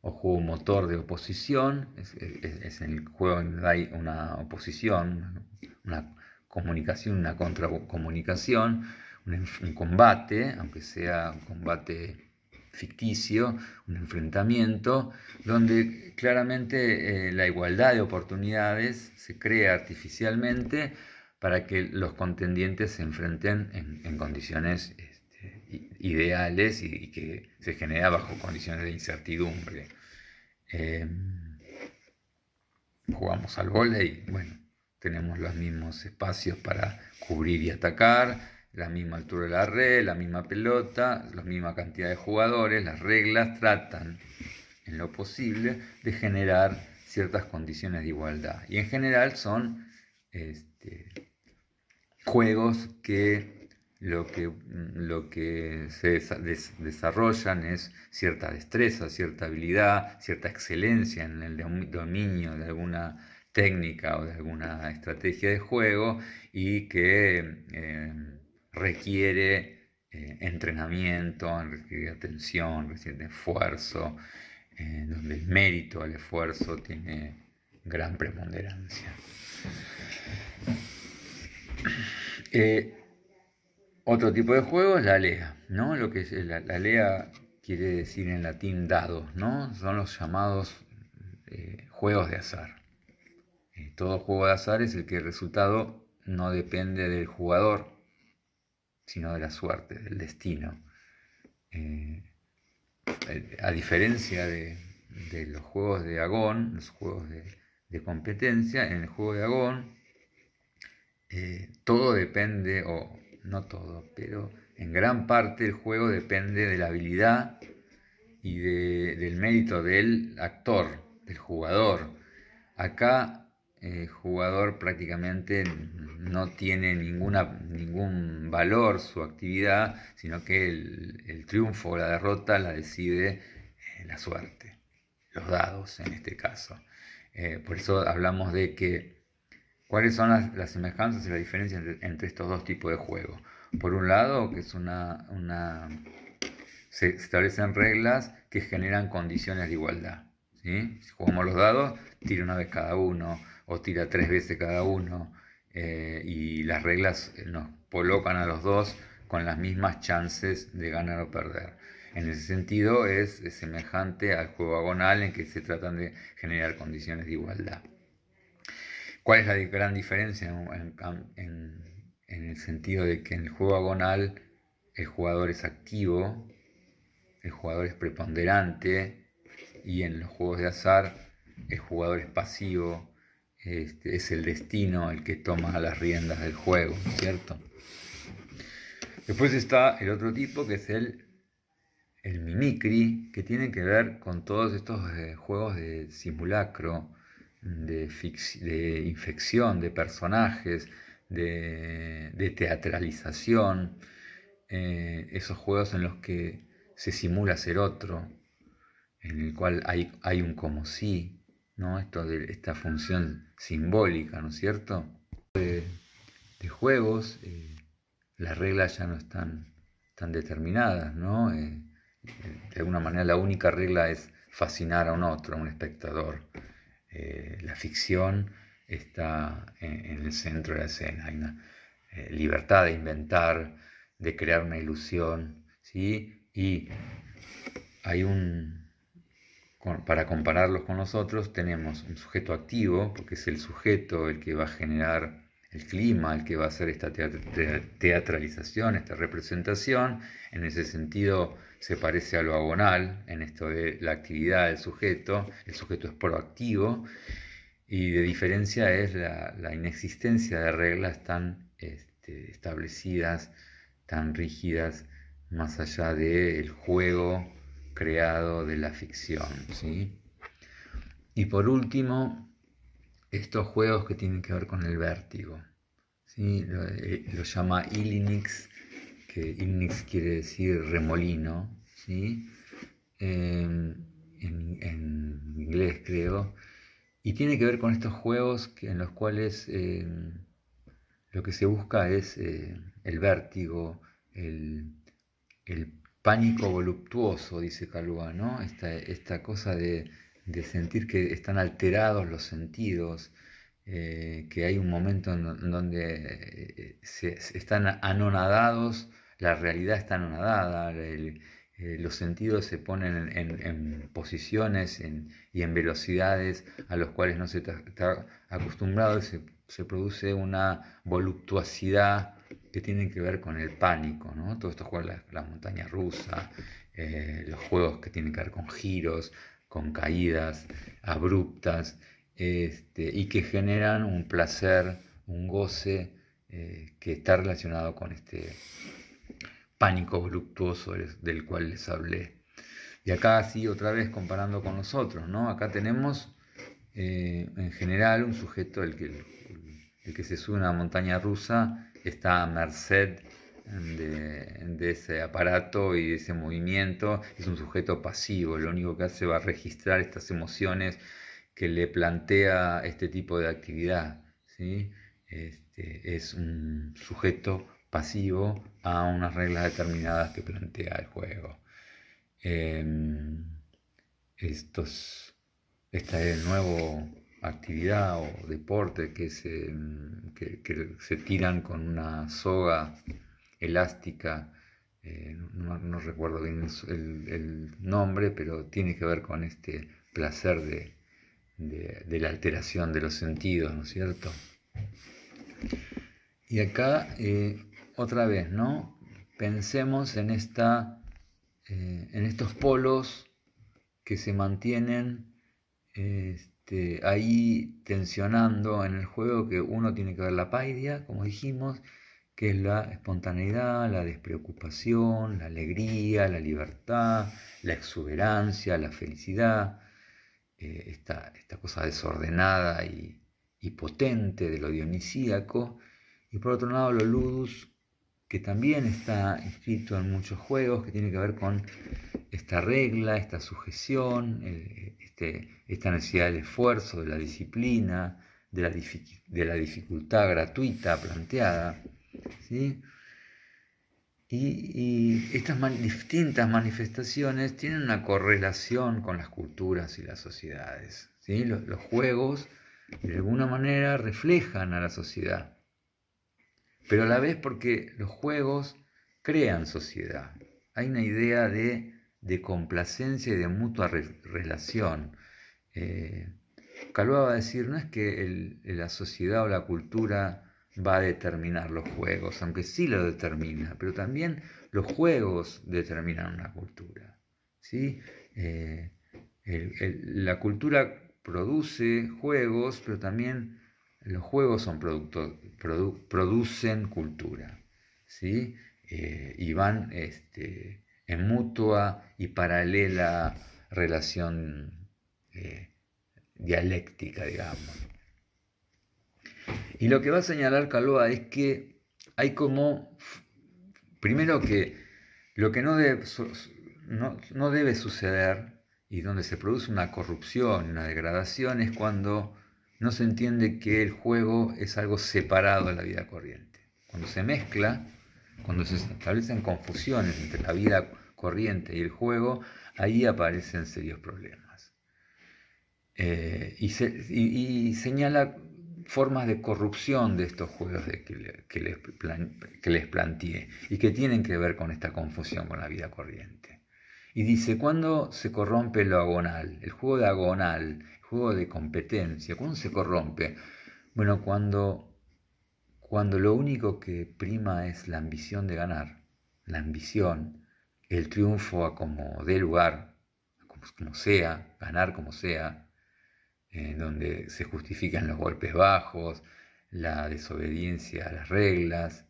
o juego motor de oposición, es, el juego hay una oposición, una comunicación, una contracomunicación, un, combate, aunque sea un combate ficticio, un enfrentamiento, donde claramente eh, la igualdad de oportunidades se crea artificialmente para que los contendientes se enfrenten en, en condiciones ideales y, que se genera bajo condiciones de incertidumbre. Em, jugamos al volei, bueno, tenemos los mismos espacios para cubrir y atacar, la misma altura de la red, la misma pelota, la misma cantidad de jugadores, las reglas tratan en lo posible de generar ciertas condiciones de igualdad. Y en general son este, juegos que lo que, lo que se desarrollan es cierta destreza, cierta habilidad, cierta excelencia en el dominio de alguna técnica o de alguna estrategia de juego y que eh, requiere eh, entrenamiento, requiere atención, requiere esfuerzo, eh, donde el mérito al esfuerzo tiene gran preponderancia. Otro tipo de juego es la lea, ¿no? Lo que eh, la, lea quiere decir en latín dados, ¿no? Son los llamados eh, juegos de azar. Eh, todo juego de azar es el que el resultado no depende del jugador, sino de la suerte, del destino. a diferencia de, los juegos de agón, los juegos de, competencia, en el juego de agón todo depende o no todo, pero en gran parte el juego depende de la habilidad y del mérito del actor, del jugador. Acá el eh, jugador prácticamente no tiene ningún valor su actividad, sino que el, triunfo o la derrota la decide eh, la suerte, los dados en este caso. Eh, por eso hablamos de que ¿Cuáles son las, semejanzas y las diferencias entre, estos dos tipos de juego? Por un lado, que es una, se establecen reglas que generan condiciones de igualdad. Si jugamos los dados, tira una vez cada uno o tira tres veces cada uno eh, y las reglas eh, nos colocan a los dos con las mismas chances de ganar o perder. En ese sentido es semejante al juego agonal en que se tratan de generar condiciones de igualdad. ¿Cuál es la gran diferencia en, el sentido de que en el juego agonal el jugador es activo, el jugador es preponderante y en los juegos de azar el jugador es pasivo, este, es el destino el que toma las riendas del juego, ¿cierto? Después está el otro tipo que es el, el mimicry, que tiene que ver con todos estos eh, juegos de simulacro, de, infección, de personajes, de, teatralización, eh, esos juegos en los que se simula ser otro, en el cual hay, un como sí, ¿no? esta función simbólica, ¿no es cierto? De, juegos, eh, las reglas ya no están tan determinadas, ¿no? Eh, de alguna manera la única regla es fascinar a un otro, a un espectador. Eh, la ficción está en, el centro de la escena. Hay una eh, libertad de inventar, de crear una ilusión, ¿sí? Y hay un... para compararlos con nosotros tenemos un sujeto activo, porque es el sujeto el que va a generar el clima el que va a ser esta teatralización, esta representación. En ese sentido se parece a lo agonal, en esto de la actividad del sujeto, el sujeto es proactivo y de diferencia es la, inexistencia de reglas tan este, establecidas, tan rígidas, más allá del juego creado de la ficción. ¿sí? Y por último, estos juegos que tienen que ver con el vértigo. ¿sí? Lo, eh, llama Illinix, que Illinix quiere decir remolino, ¿sí? Em, en, inglés creo, y tiene que ver con estos juegos en los cuales em, lo que se busca es eh, el vértigo, el, pánico voluptuoso, dice Calúa, ¿no? esta cosa de de sentir que están alterados los sentidos, eh, que hay un momento en donde eh, se, están anonadados, la realidad está anonadada, eh, los sentidos se ponen en, posiciones y en velocidades a los cuales no se está acostumbrado y se, produce una voluptuosidad que tiene que ver con el pánico, ¿no? Todo esto juega la, montaña rusa, los juegos que tienen que ver con giros, con caídas abruptas este, y que generan un placer, un goce eh, que está relacionado con este pánico voluptuoso del cual les hablé. Y acá sí, otra vez comparando con nosotros, ¿no? Acá tenemos eh, en general un sujeto el que, el que se sube a una montaña rusa está a merced de, ese aparato y de ese movimiento, es un sujeto pasivo, lo único que hace va a registrar estas emociones que le plantea este tipo de actividad. Este, es un sujeto pasivo a unas reglas determinadas que plantea el juego. Em, estos, esta es nueva actividad o deporte que se, que se tiran con una soga elástica, eh, no, recuerdo bien el, nombre, pero tiene que ver con este placer de, la alteración de los sentidos, ¿no es cierto? Y acá, eh, otra vez, ¿no? Pensemos en, esta, eh, en estos polos que se mantienen este, ahí tensionando en el juego, que uno tiene que ver la paidia, como dijimos, que es la espontaneidad, la despreocupación, la alegría, la libertad, la exuberancia, la felicidad, eh, esta, cosa desordenada y, potente de lo dionisíaco, y por otro lado lo ludus, que también está inscrito en muchos juegos, que tiene que ver con esta regla, esta sujeción, este, esta necesidad del esfuerzo, de la disciplina, de la dificultad gratuita planteada. Y, estas distintas manifestaciones tienen una correlación con las culturas y las sociedades. ¿sí? Los, juegos, de alguna manera, reflejan a la sociedad. Pero a la vez porque los juegos crean sociedad. Hay una idea de, complacencia y de mutua relación. Eh, va a decir, no es que la sociedad o la cultura va a determinar los juegos, aunque sí lo determina, pero también los juegos determinan una cultura. ¿sí? Eh, la cultura produce juegos, pero también los juegos son producen cultura. ¿sí? Eh, y van este, en mutua y paralela relación eh, dialéctica, digamos. Y lo que va a señalar Caloa es que hay como, primero que lo que no debe, no, debe suceder y donde se produce una corrupción, una degradación, es cuando no se entiende que el juego es algo separado de la vida corriente. Cuando se mezcla, cuando se establecen confusiones entre la vida corriente y el juego, ahí aparecen serios problemas. Eh, y, señala formas de corrupción de estos juegos que, les planteé y que tienen que ver con esta confusión con la vida corriente. Y dice, ¿cuándo se corrompe lo agonal? El juego de agonal, el juego de competencia, ¿cuándo se corrompe? Bueno, cuando, cuando lo único que prima es la ambición de ganar, la ambición, el triunfo a como dé lugar, como sea, ganar como sea, eh, donde se justifican los golpes bajos, la desobediencia a las reglas,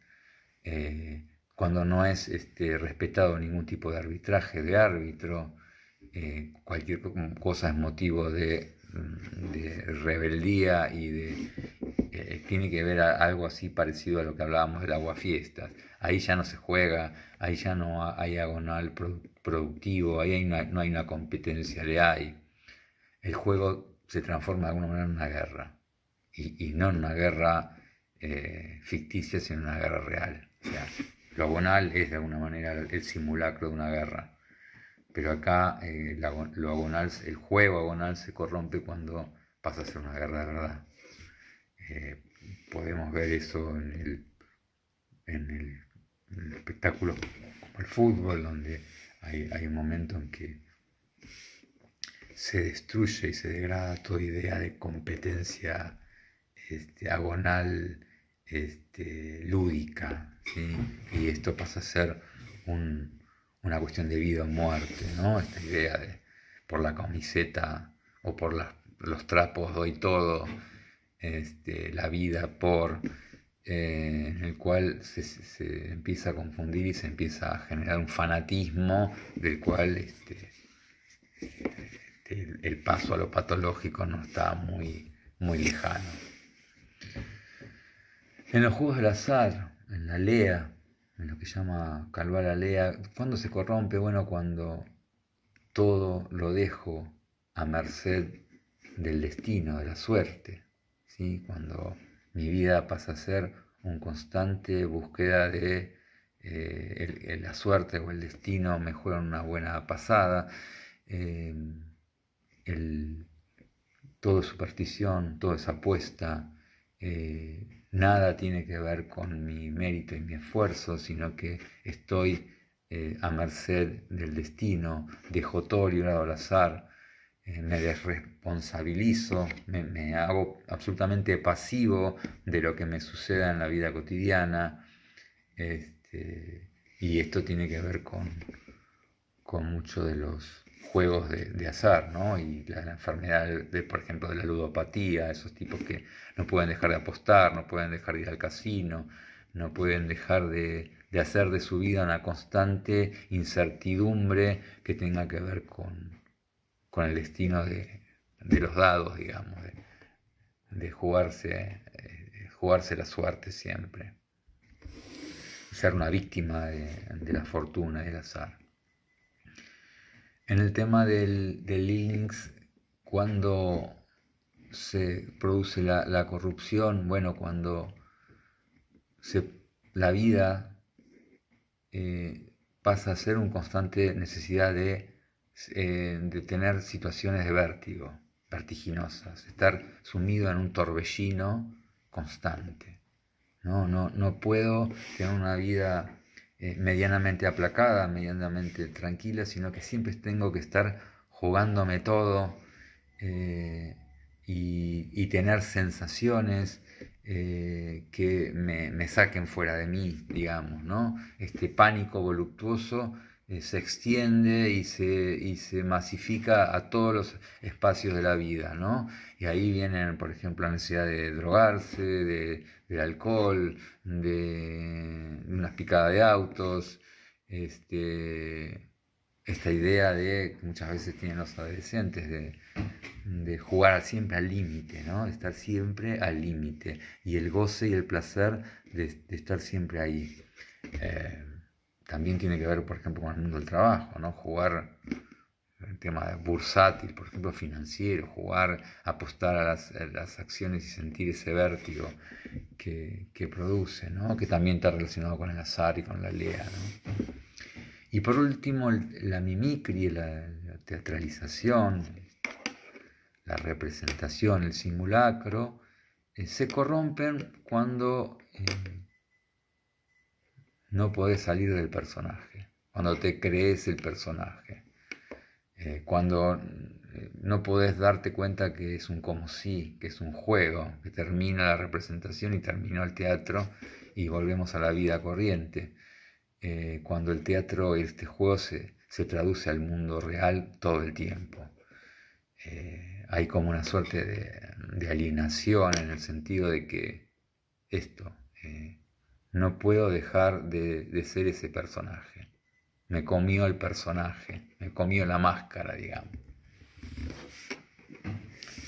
eh, cuando no es este, respetado ningún tipo de arbitraje de árbitro, eh, cualquier mm, cosa es motivo de, mm, rebeldía y de, tiene que ver algo así parecido a lo que hablábamos del agua aguafiestas. Ahí ya no se juega, ahí ya no hay agonal productivo, ahí no hay una competencia hay El juego se transforma de alguna manera en una guerra, y, no en una guerra eh, ficticia, sino en una guerra real. O lo agonal es de alguna manera el simulacro de una guerra, pero acá eh, el juego agonal se corrompe cuando pasa a ser una guerra de verdad. Eh, podemos ver eso en el, en el, espectáculo como el fútbol, donde hay, hay un momento en que se destruye y se degrada toda idea de competencia este, agonal este, lúdica, y esto pasa a ser una cuestión de vida o muerte, ¿no? esta idea de por la camiseta o por los trapos doy todo, este, la vida por, eh, en el cual se, empieza a confundir y se empieza a generar un fanatismo del cual este, el, paso a lo patológico no está muy, muy lejano. En los juegos del azar, en la lea, en lo que llama calvar la lea, cuando se corrompe? Bueno, cuando todo lo dejo a merced del destino, de la suerte, ¿sí? cuando mi vida pasa a ser un constante búsqueda de eh, la suerte o el destino me juega una buena pasada. Eh, todo es superstición, toda esa apuesta, eh, nada tiene que ver con mi mérito y mi esfuerzo, sino que estoy eh, a merced del destino, dejo todo librado al azar, eh, me desresponsabilizo, me, hago absolutamente pasivo de lo que me suceda en la vida cotidiana. Este, y esto tiene que ver con, con mucho de los juegos de, azar, ¿no? Y la, enfermedad, de, por ejemplo, de la ludopatía, esos tipos que no pueden dejar de apostar, no pueden dejar de ir al casino, no pueden dejar de, hacer de su vida una constante incertidumbre que tenga que ver con, el destino de, los dados, digamos, de, jugarse, eh, jugarse la suerte siempre, ser una víctima de, de la fortuna y del azar. En el tema del, del cuando se produce la, corrupción, bueno, cuando se, la vida eh, pasa a ser una constante necesidad de, eh, de tener situaciones de vértigo, vertiginosas, estar sumido en un torbellino constante. No, no, no puedo tener una vida eh, medianamente aplacada, medianamente tranquila, sino que siempre tengo que estar jugándome todo eh, y, tener sensaciones eh, que me, saquen fuera de mí, digamos, ¿no? Este pánico voluptuoso se extiende y se, y se masifica a todos los espacios de la vida, ¿no? Y ahí vienen, por ejemplo, la necesidad de drogarse, de del alcohol, de unas picada de autos, este, esta idea de que muchas veces tienen los adolescentes de, jugar siempre al límite, ¿no? de estar siempre al límite y el goce y el placer de, estar siempre ahí. Eh, también tiene que ver, por ejemplo, con el mundo del trabajo, ¿no? jugar el tema bursátil, por ejemplo, financiero, jugar, apostar a las, acciones y sentir ese vértigo que, produce, que también está relacionado con el azar y con la lea. Y por último, la mimicria, la, teatralización, la representación, el simulacro, eh, se corrompen cuando eh, no podés salir del personaje, cuando te crees el personaje eh, cuando eh, no podés darte cuenta que es un como si, que es un juego, que termina la representación y terminó el teatro y volvemos a la vida corriente. Eh, cuando el teatro, este juego se, traduce al mundo real todo el tiempo. hay como una suerte de, alienación en el sentido de que esto, no puedo dejar de ser ese personaje me comió el personaje, me comió la máscara, digamos.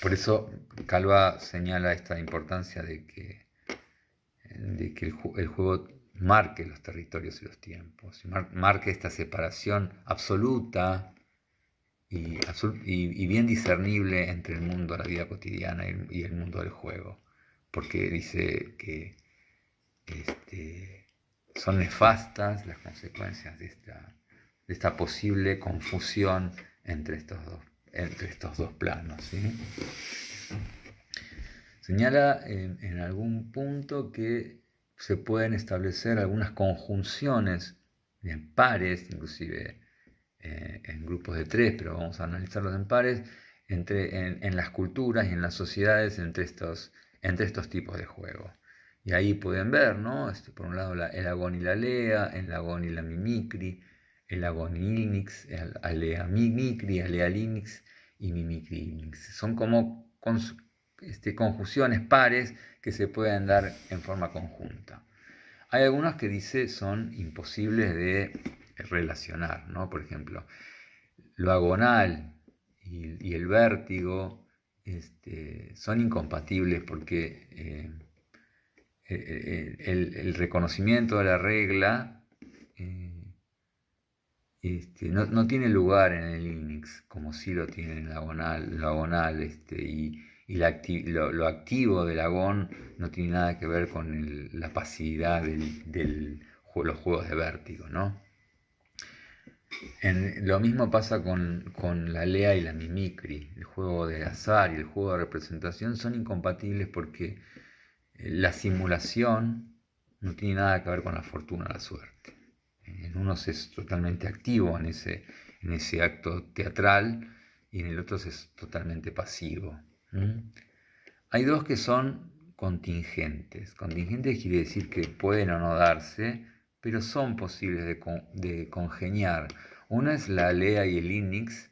Por eso Calva señala esta importancia de que, que el, juego marque los territorios y los tiempos, marque esta separación absoluta y, bien discernible entre el mundo de la vida cotidiana y el, mundo del juego, porque dice que este, son nefastas las consecuencias de esta de esta posible confusión entre estos dos, entre estos dos planos. Señala en, algún punto que se pueden establecer algunas conjunciones, en pares, inclusive eh, en grupos de tres, pero vamos a analizarlos en pares, en, las culturas y en las sociedades entre estos, entre estos tipos de juego. Y ahí pueden ver, este, por un lado, el agón y la lea, el agón y la mimicri, el agonilinix, el mimicri, alealinix y mimicrinix. Son como este, conjunciones pares que se pueden dar en forma conjunta. Hay algunos que dice son imposibles de relacionar, ¿no? Por ejemplo, lo agonal y, el vértigo este, son incompatibles porque eh, eh, eh, el, reconocimiento de la regla este, no, tiene lugar en el Linux, como sí lo tiene en la agonal, este, y, lo, activo del Agon no tiene nada que ver con la pasividad de los juegos de vértigo, ¿no? lo mismo pasa con, con, la Lea y la Mimicry. El juego de azar y el juego de representación son incompatibles porque eh, la simulación no tiene nada que ver con la fortuna o la suerte en uno es totalmente activo en ese, en ese acto teatral y en el otro es totalmente pasivo. Hay dos que son contingentes. Contingentes quiere decir que pueden o no darse, pero son posibles de, congeniar. Una es la lea y el inix,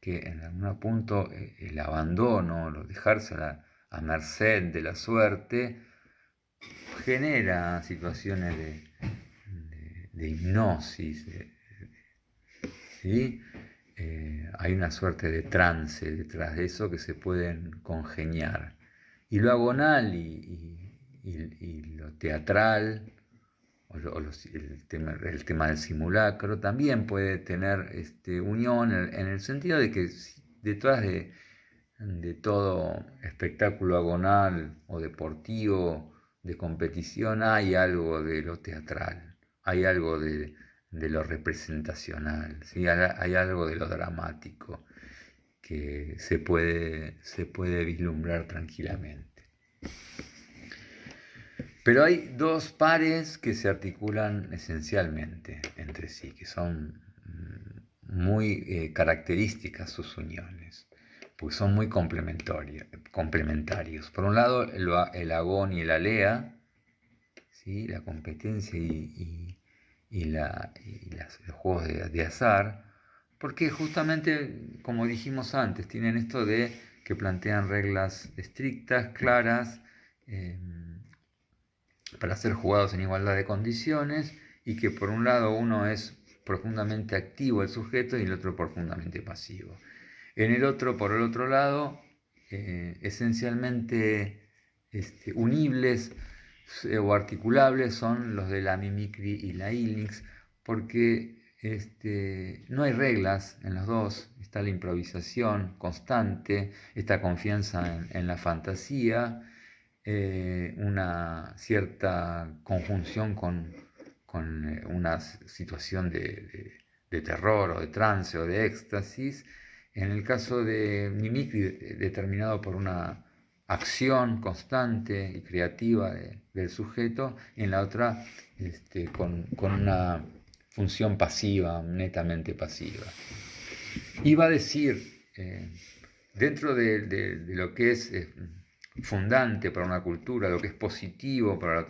que en algún punto eh, el abandono, lo dejarse a merced de la suerte, genera situaciones de, de hipnosis, eh, hay una suerte de trance detrás de eso que se pueden congeniar. Y lo agonal y, lo teatral, o, el, tema, el, tema, del simulacro, también puede tener este, unión en, el sentido de que detrás de, de todo espectáculo agonal o deportivo, de competición, hay algo de lo teatral hay algo de, lo representacional, hay algo de lo dramático que se puede, se puede vislumbrar tranquilamente. Pero hay dos pares que se articulan esencialmente entre sí, que son mm, muy eh, características sus uniones, pues son muy complementarios. Por un lado, el, agón y el alea, la competencia y y, los juegos de, azar, porque justamente, como dijimos antes, tienen esto de que plantean reglas estrictas, claras, em, para ser jugados en igualdad de condiciones y que por un lado uno es profundamente activo el sujeto y el otro profundamente pasivo. En el otro, por el otro lado, eh, esencialmente este, unibles eh, o articulables son los de la mimicry y la ilix, porque este, no hay reglas en los dos, está la improvisación constante, esta confianza en, la fantasía, eh, una cierta conjunción con, eh, una situación de, terror o de trance o de éxtasis. En el caso de mimicry, determinado por una acción constante y creativa del sujeto, en la otra este, con, una función pasiva, netamente pasiva. Iba a decir, eh, dentro de, lo que es eh, fundante para una cultura, lo que es positivo para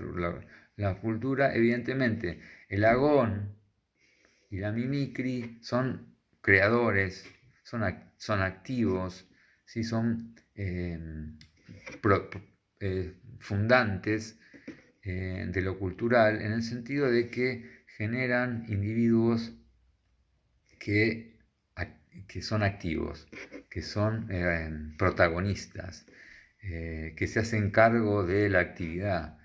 la, cultura, evidentemente el agón y la mimicri son creadores, son, son activos, si son eh, eh, fundantes eh, de lo cultural, en el sentido de que generan individuos que, son activos, que son eh, protagonistas, que se hacen cargo de la actividad.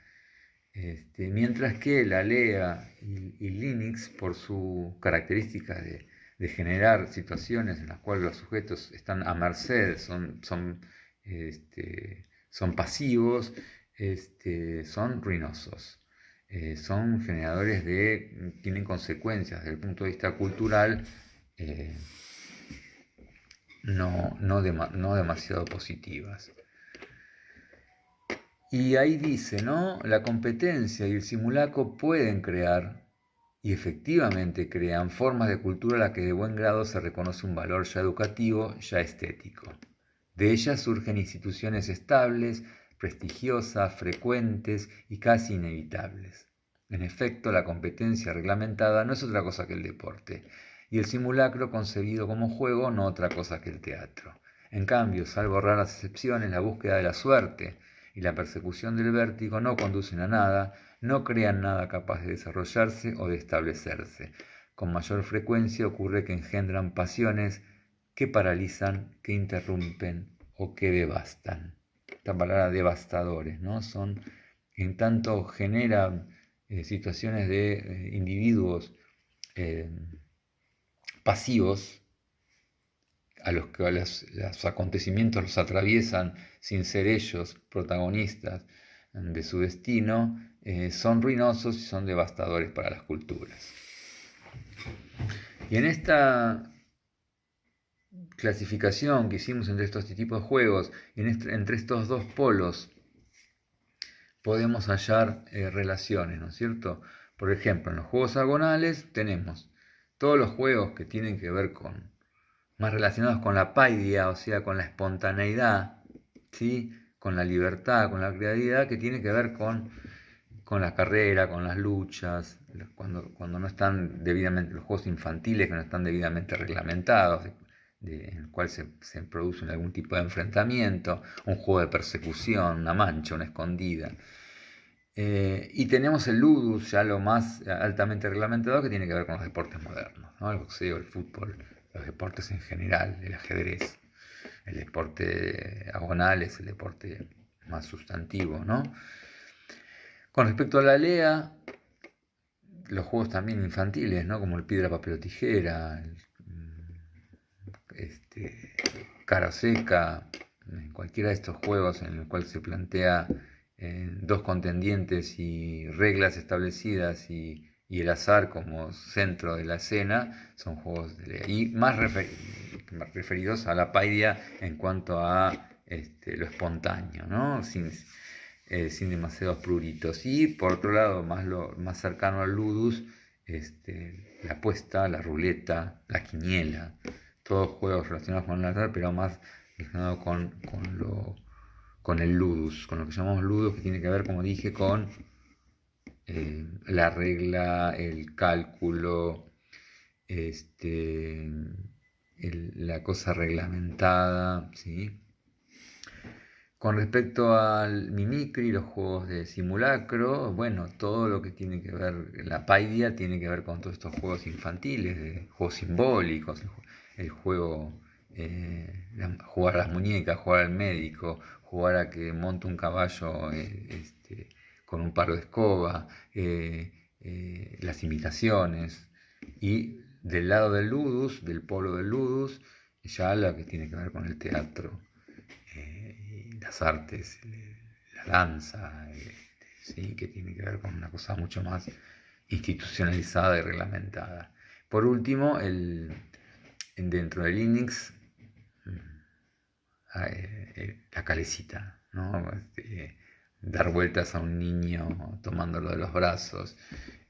Este, mientras que la LEA y, Linux, por su característica de, generar situaciones en las cuales los sujetos están a merced, son este, son pasivos, este, son ruinosos, eh, son generadores de, tienen consecuencias desde el punto de vista cultural eh, no, demasiado positivas. Y ahí dice, ¿no? La competencia y el simulacro pueden crear, y efectivamente crean, formas de cultura a las que de buen grado se reconoce un valor ya educativo, ya estético. De ellas surgen instituciones estables, prestigiosas, frecuentes y casi inevitables. En efecto, la competencia reglamentada no es otra cosa que el deporte, y el simulacro concebido como juego no otra cosa que el teatro. En cambio, salvo raras excepciones, la búsqueda de la suerte y la persecución del vértigo no conducen a nada, no crean nada capaz de desarrollarse o de establecerse. Con mayor frecuencia ocurre que engendran pasiones que paralizan, que interrumpen o que devastan. Esta palabra devastadores, ¿no? Son, en tanto generan eh, situaciones de eh, individuos eh, pasivos, a los que los, acontecimientos los atraviesan sin ser ellos protagonistas mm, de su destino, son ruinosos y son devastadores para las culturas. Y en esta clasificación que hicimos entre estos tipos de juegos, entre estos dos polos, podemos hallar eh, relaciones, ¿no es cierto? Por ejemplo, en los juegos agonales tenemos todos los juegos que tienen que ver con, más relacionados con la paidia, o sea, con la espontaneidad, ¿sí? con la libertad, con la creatividad, que tiene que ver con, con la carrera, con las luchas, cuando, cuando no están debidamente, los juegos infantiles que no están debidamente reglamentados, en el cual se, se, produce algún tipo de enfrentamiento, un juego de persecución, una mancha, una escondida. Eh, y tenemos el ludus, ya lo más altamente reglamentado, que tiene que ver con los deportes modernos, el boxeo, el fútbol, los deportes en general, el ajedrez, el deporte agonal es el deporte más sustantivo. Con respecto a la LEA, los juegos también infantiles, ¿no? como el piedra, papel o tijera, el este, cara seca, cualquiera de estos juegos en el cual se plantea eh, dos contendientes y reglas establecidas y, el azar como centro de la escena, son juegos de, y más, referidos a la paidia en cuanto a este, lo espontáneo, eh, sin, demasiados pruritos. Y por otro lado, más, más cercano al ludus, este, la apuesta, la ruleta, la quiniela todos juegos relacionados con el altar, pero más relacionado con, con, lo, con el ludus, con lo que llamamos ludus, que tiene que ver, como dije, con eh, la regla, el cálculo, este, la cosa reglamentada, ¿sí? Con respecto al Mimicry, los juegos de simulacro, bueno, todo lo que tiene que ver, la paidia tiene que ver con todos estos juegos infantiles, de juegos simbólicos, el juego, eh, jugar a las muñecas, jugar al médico, jugar a que monte un caballo eh, este, con un par de escoba, eh, las imitaciones. Y del lado del ludus, del polo del ludus, ya lo que tiene que ver con el teatro, las artes, la danza, este, que tiene que ver con una cosa mucho más institucionalizada y reglamentada. Por último, el, dentro del Linux mm, eh, la calecita, ¿no? Este, dar vueltas a un niño tomándolo de los brazos,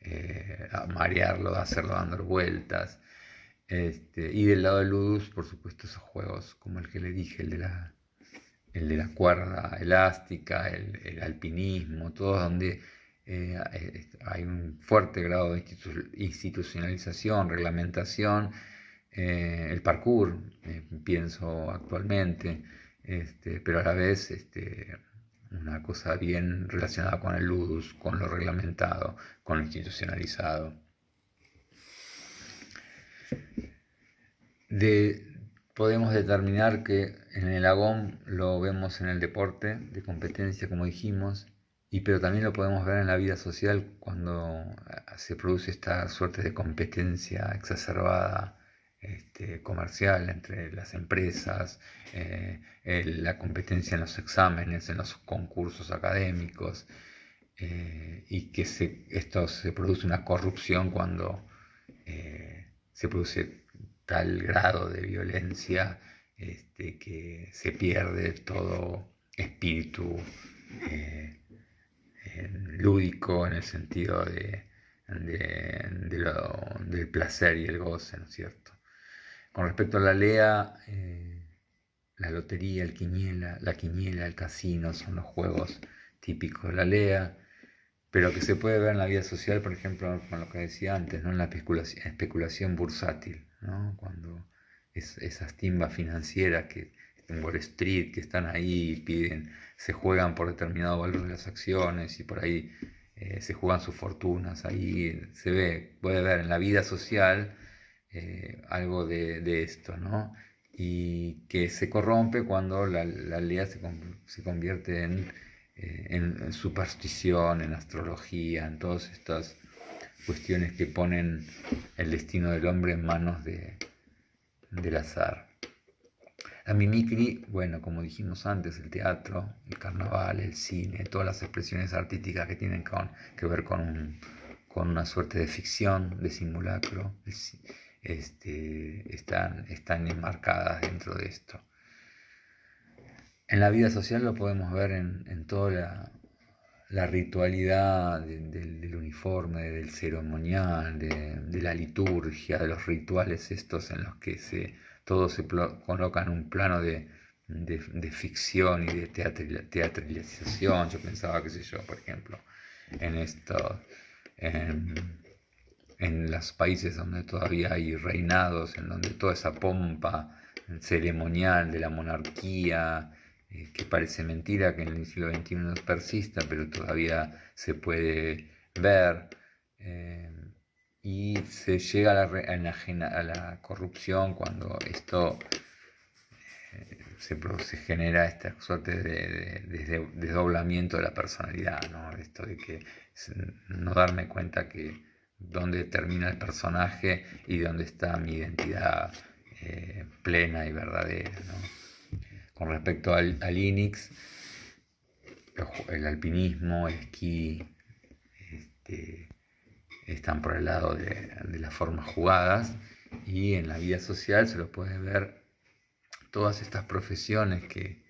eh, marearlo, hacerlo dando vueltas. Este, y del lado de Ludus, por supuesto, esos juegos como el que le dije, el de la, cuerda elástica, el, alpinismo, todo donde eh, hay un fuerte grado de institucionalización, reglamentación eh, el parkour, eh, pienso actualmente, este, pero a la vez este, una cosa bien relacionada con el ludus, con lo reglamentado, con lo institucionalizado. podemos determinar que en el agón lo vemos en el deporte de competencia, como dijimos, y pero también lo podemos ver en la vida social cuando eh, se produce esta suerte de competencia exacerbada este, comercial entre las empresas, eh, la competencia en los exámenes, en los concursos académicos, eh, y que esto se produce una corrupción cuando eh, se produce tal grado de violencia este, que se pierde todo espíritu lúdico en el sentido de, del placer y el goce, ¿no es cierto? Con respecto a la LEA, eh, la lotería, el quiniela, la quiniela, el casino son los juegos típicos de la LEA, pero que se puede ver en la vida social, por ejemplo, con lo que decía antes, ¿no? en la especulación, especulación bursátil, cuando es, esas timbas financieras que en Wall Street que están ahí, piden, se juegan por determinado valor de las acciones y por ahí eh, se juegan sus fortunas, ahí se ve, puede ver en la vida social eh, algo de, esto, ¿no? Y que se corrompe cuando la, la se, convierte eh, en, superstición, en astrología, en todas estas cuestiones que ponen el destino del hombre en manos de, del azar. La mimicri bueno, como dijimos antes, el teatro, el carnaval, el cine, todas las expresiones artísticas que tienen que ver con, una suerte de ficción, de simulacro, este, están, están enmarcadas dentro de esto. En la vida social lo podemos ver en, toda la, ritualidad del uniforme, del ceremonial, de, la liturgia, de los rituales estos en los que se, todo se colocan en un plano de, ficción y de teatralización. Yo pensaba, qué sé yo, por ejemplo, en esto en los países donde todavía hay reinados, en donde toda esa pompa ceremonial de la monarquía, eh, que parece mentira que en el siglo XXI persista, pero todavía se puede ver, eh, y se llega a la, corrupción cuando esto eh, se, genera esta suerte de, desdoblamiento de, la personalidad, ¿no? Esto de que no darme cuenta que dónde termina el personaje y dónde está mi identidad eh, plena y verdadera. Con respecto al, Inix, el alpinismo, el esquí, este, están por el lado de, las formas jugadas y en la vida social se lo puede ver todas estas profesiones que,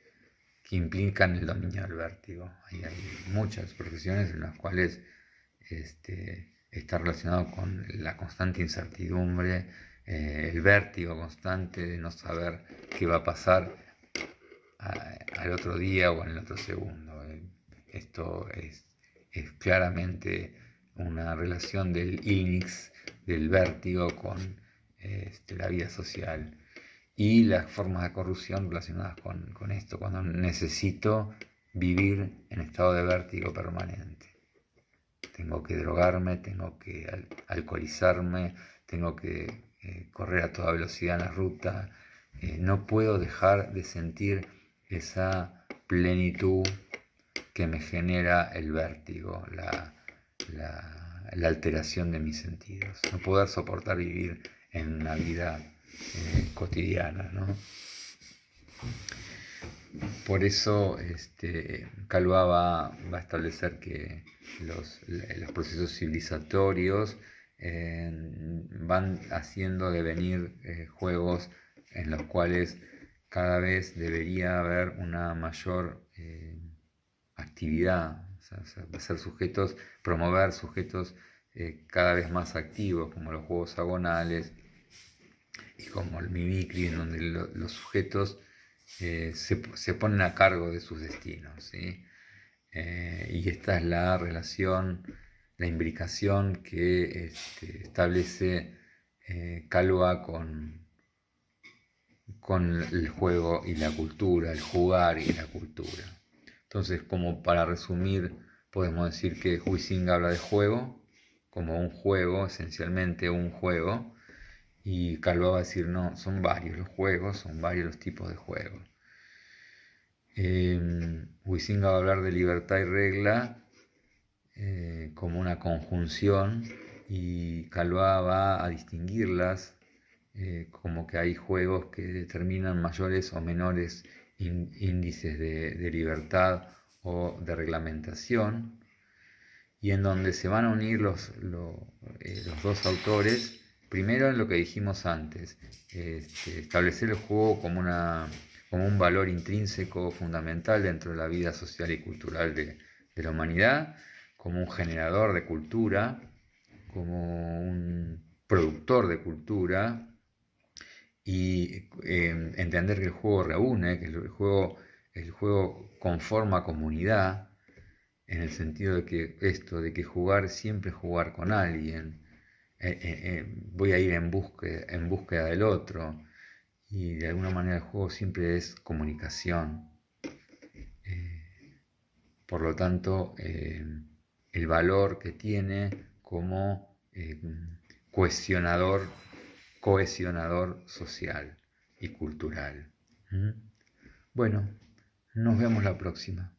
implican el dominio del vértigo. Hay, muchas profesiones en las cuales este, está relacionado con la constante incertidumbre, eh, el vértigo constante de no saber qué va a pasar al otro día o en el otro segundo. Eh, esto es, claramente una relación del ínix del vértigo con este, la vida social y las formas de corrupción relacionadas con esto, cuando necesito vivir en estado de vértigo permanente tengo que drogarme, tengo que alcoholizarme, tengo que eh, correr a toda velocidad en la ruta. Eh, no puedo dejar de sentir esa plenitud que me genera el vértigo, la, alteración de mis sentidos. No poder soportar vivir en una vida eh, cotidiana. ¿no? por eso este, va, a establecer que los, procesos civilizatorios eh, van haciendo devenir eh, juegos en los cuales cada vez debería haber una mayor eh, actividad, o ser sujetos, promover sujetos cada vez más activos, como los juegos agonales y como el mimicry, en donde los sujetos eh, se, ponen a cargo de sus destinos. Eh, y esta es la relación, la imbricación que este, establece eh, con, con el juego y la cultura, el jugar y la cultura. Entonces, como para resumir, podemos decir que Huizinga habla de juego, como un juego, esencialmente un juego, y Calvo va a decir, no, son varios los juegos, son varios los tipos de juegos. Eh, Huizinga va a hablar de libertad y regla eh, como una conjunción y Calvá va a distinguirlas eh, como que hay juegos que determinan mayores o menores índices de, libertad o de reglamentación y en donde se van a unir los, los, eh, los dos autores Primero en lo que dijimos antes, este, establecer el juego como, una, como un valor intrínseco fundamental dentro de la vida social y cultural de, la humanidad, como un generador de cultura, como un productor de cultura, y em, entender que el juego reúne, que el juego, el juego conforma comunidad, en el sentido de que esto, de que jugar siempre es jugar con alguien, eh, eh, eh, voy a ir en búsqueda, en búsqueda del otro. Y de alguna manera el juego siempre es comunicación. por lo tanto, el valor que tiene como cohesionador, cohesionador social y cultural. ¿Mm? Bueno, nos vemos la próxima.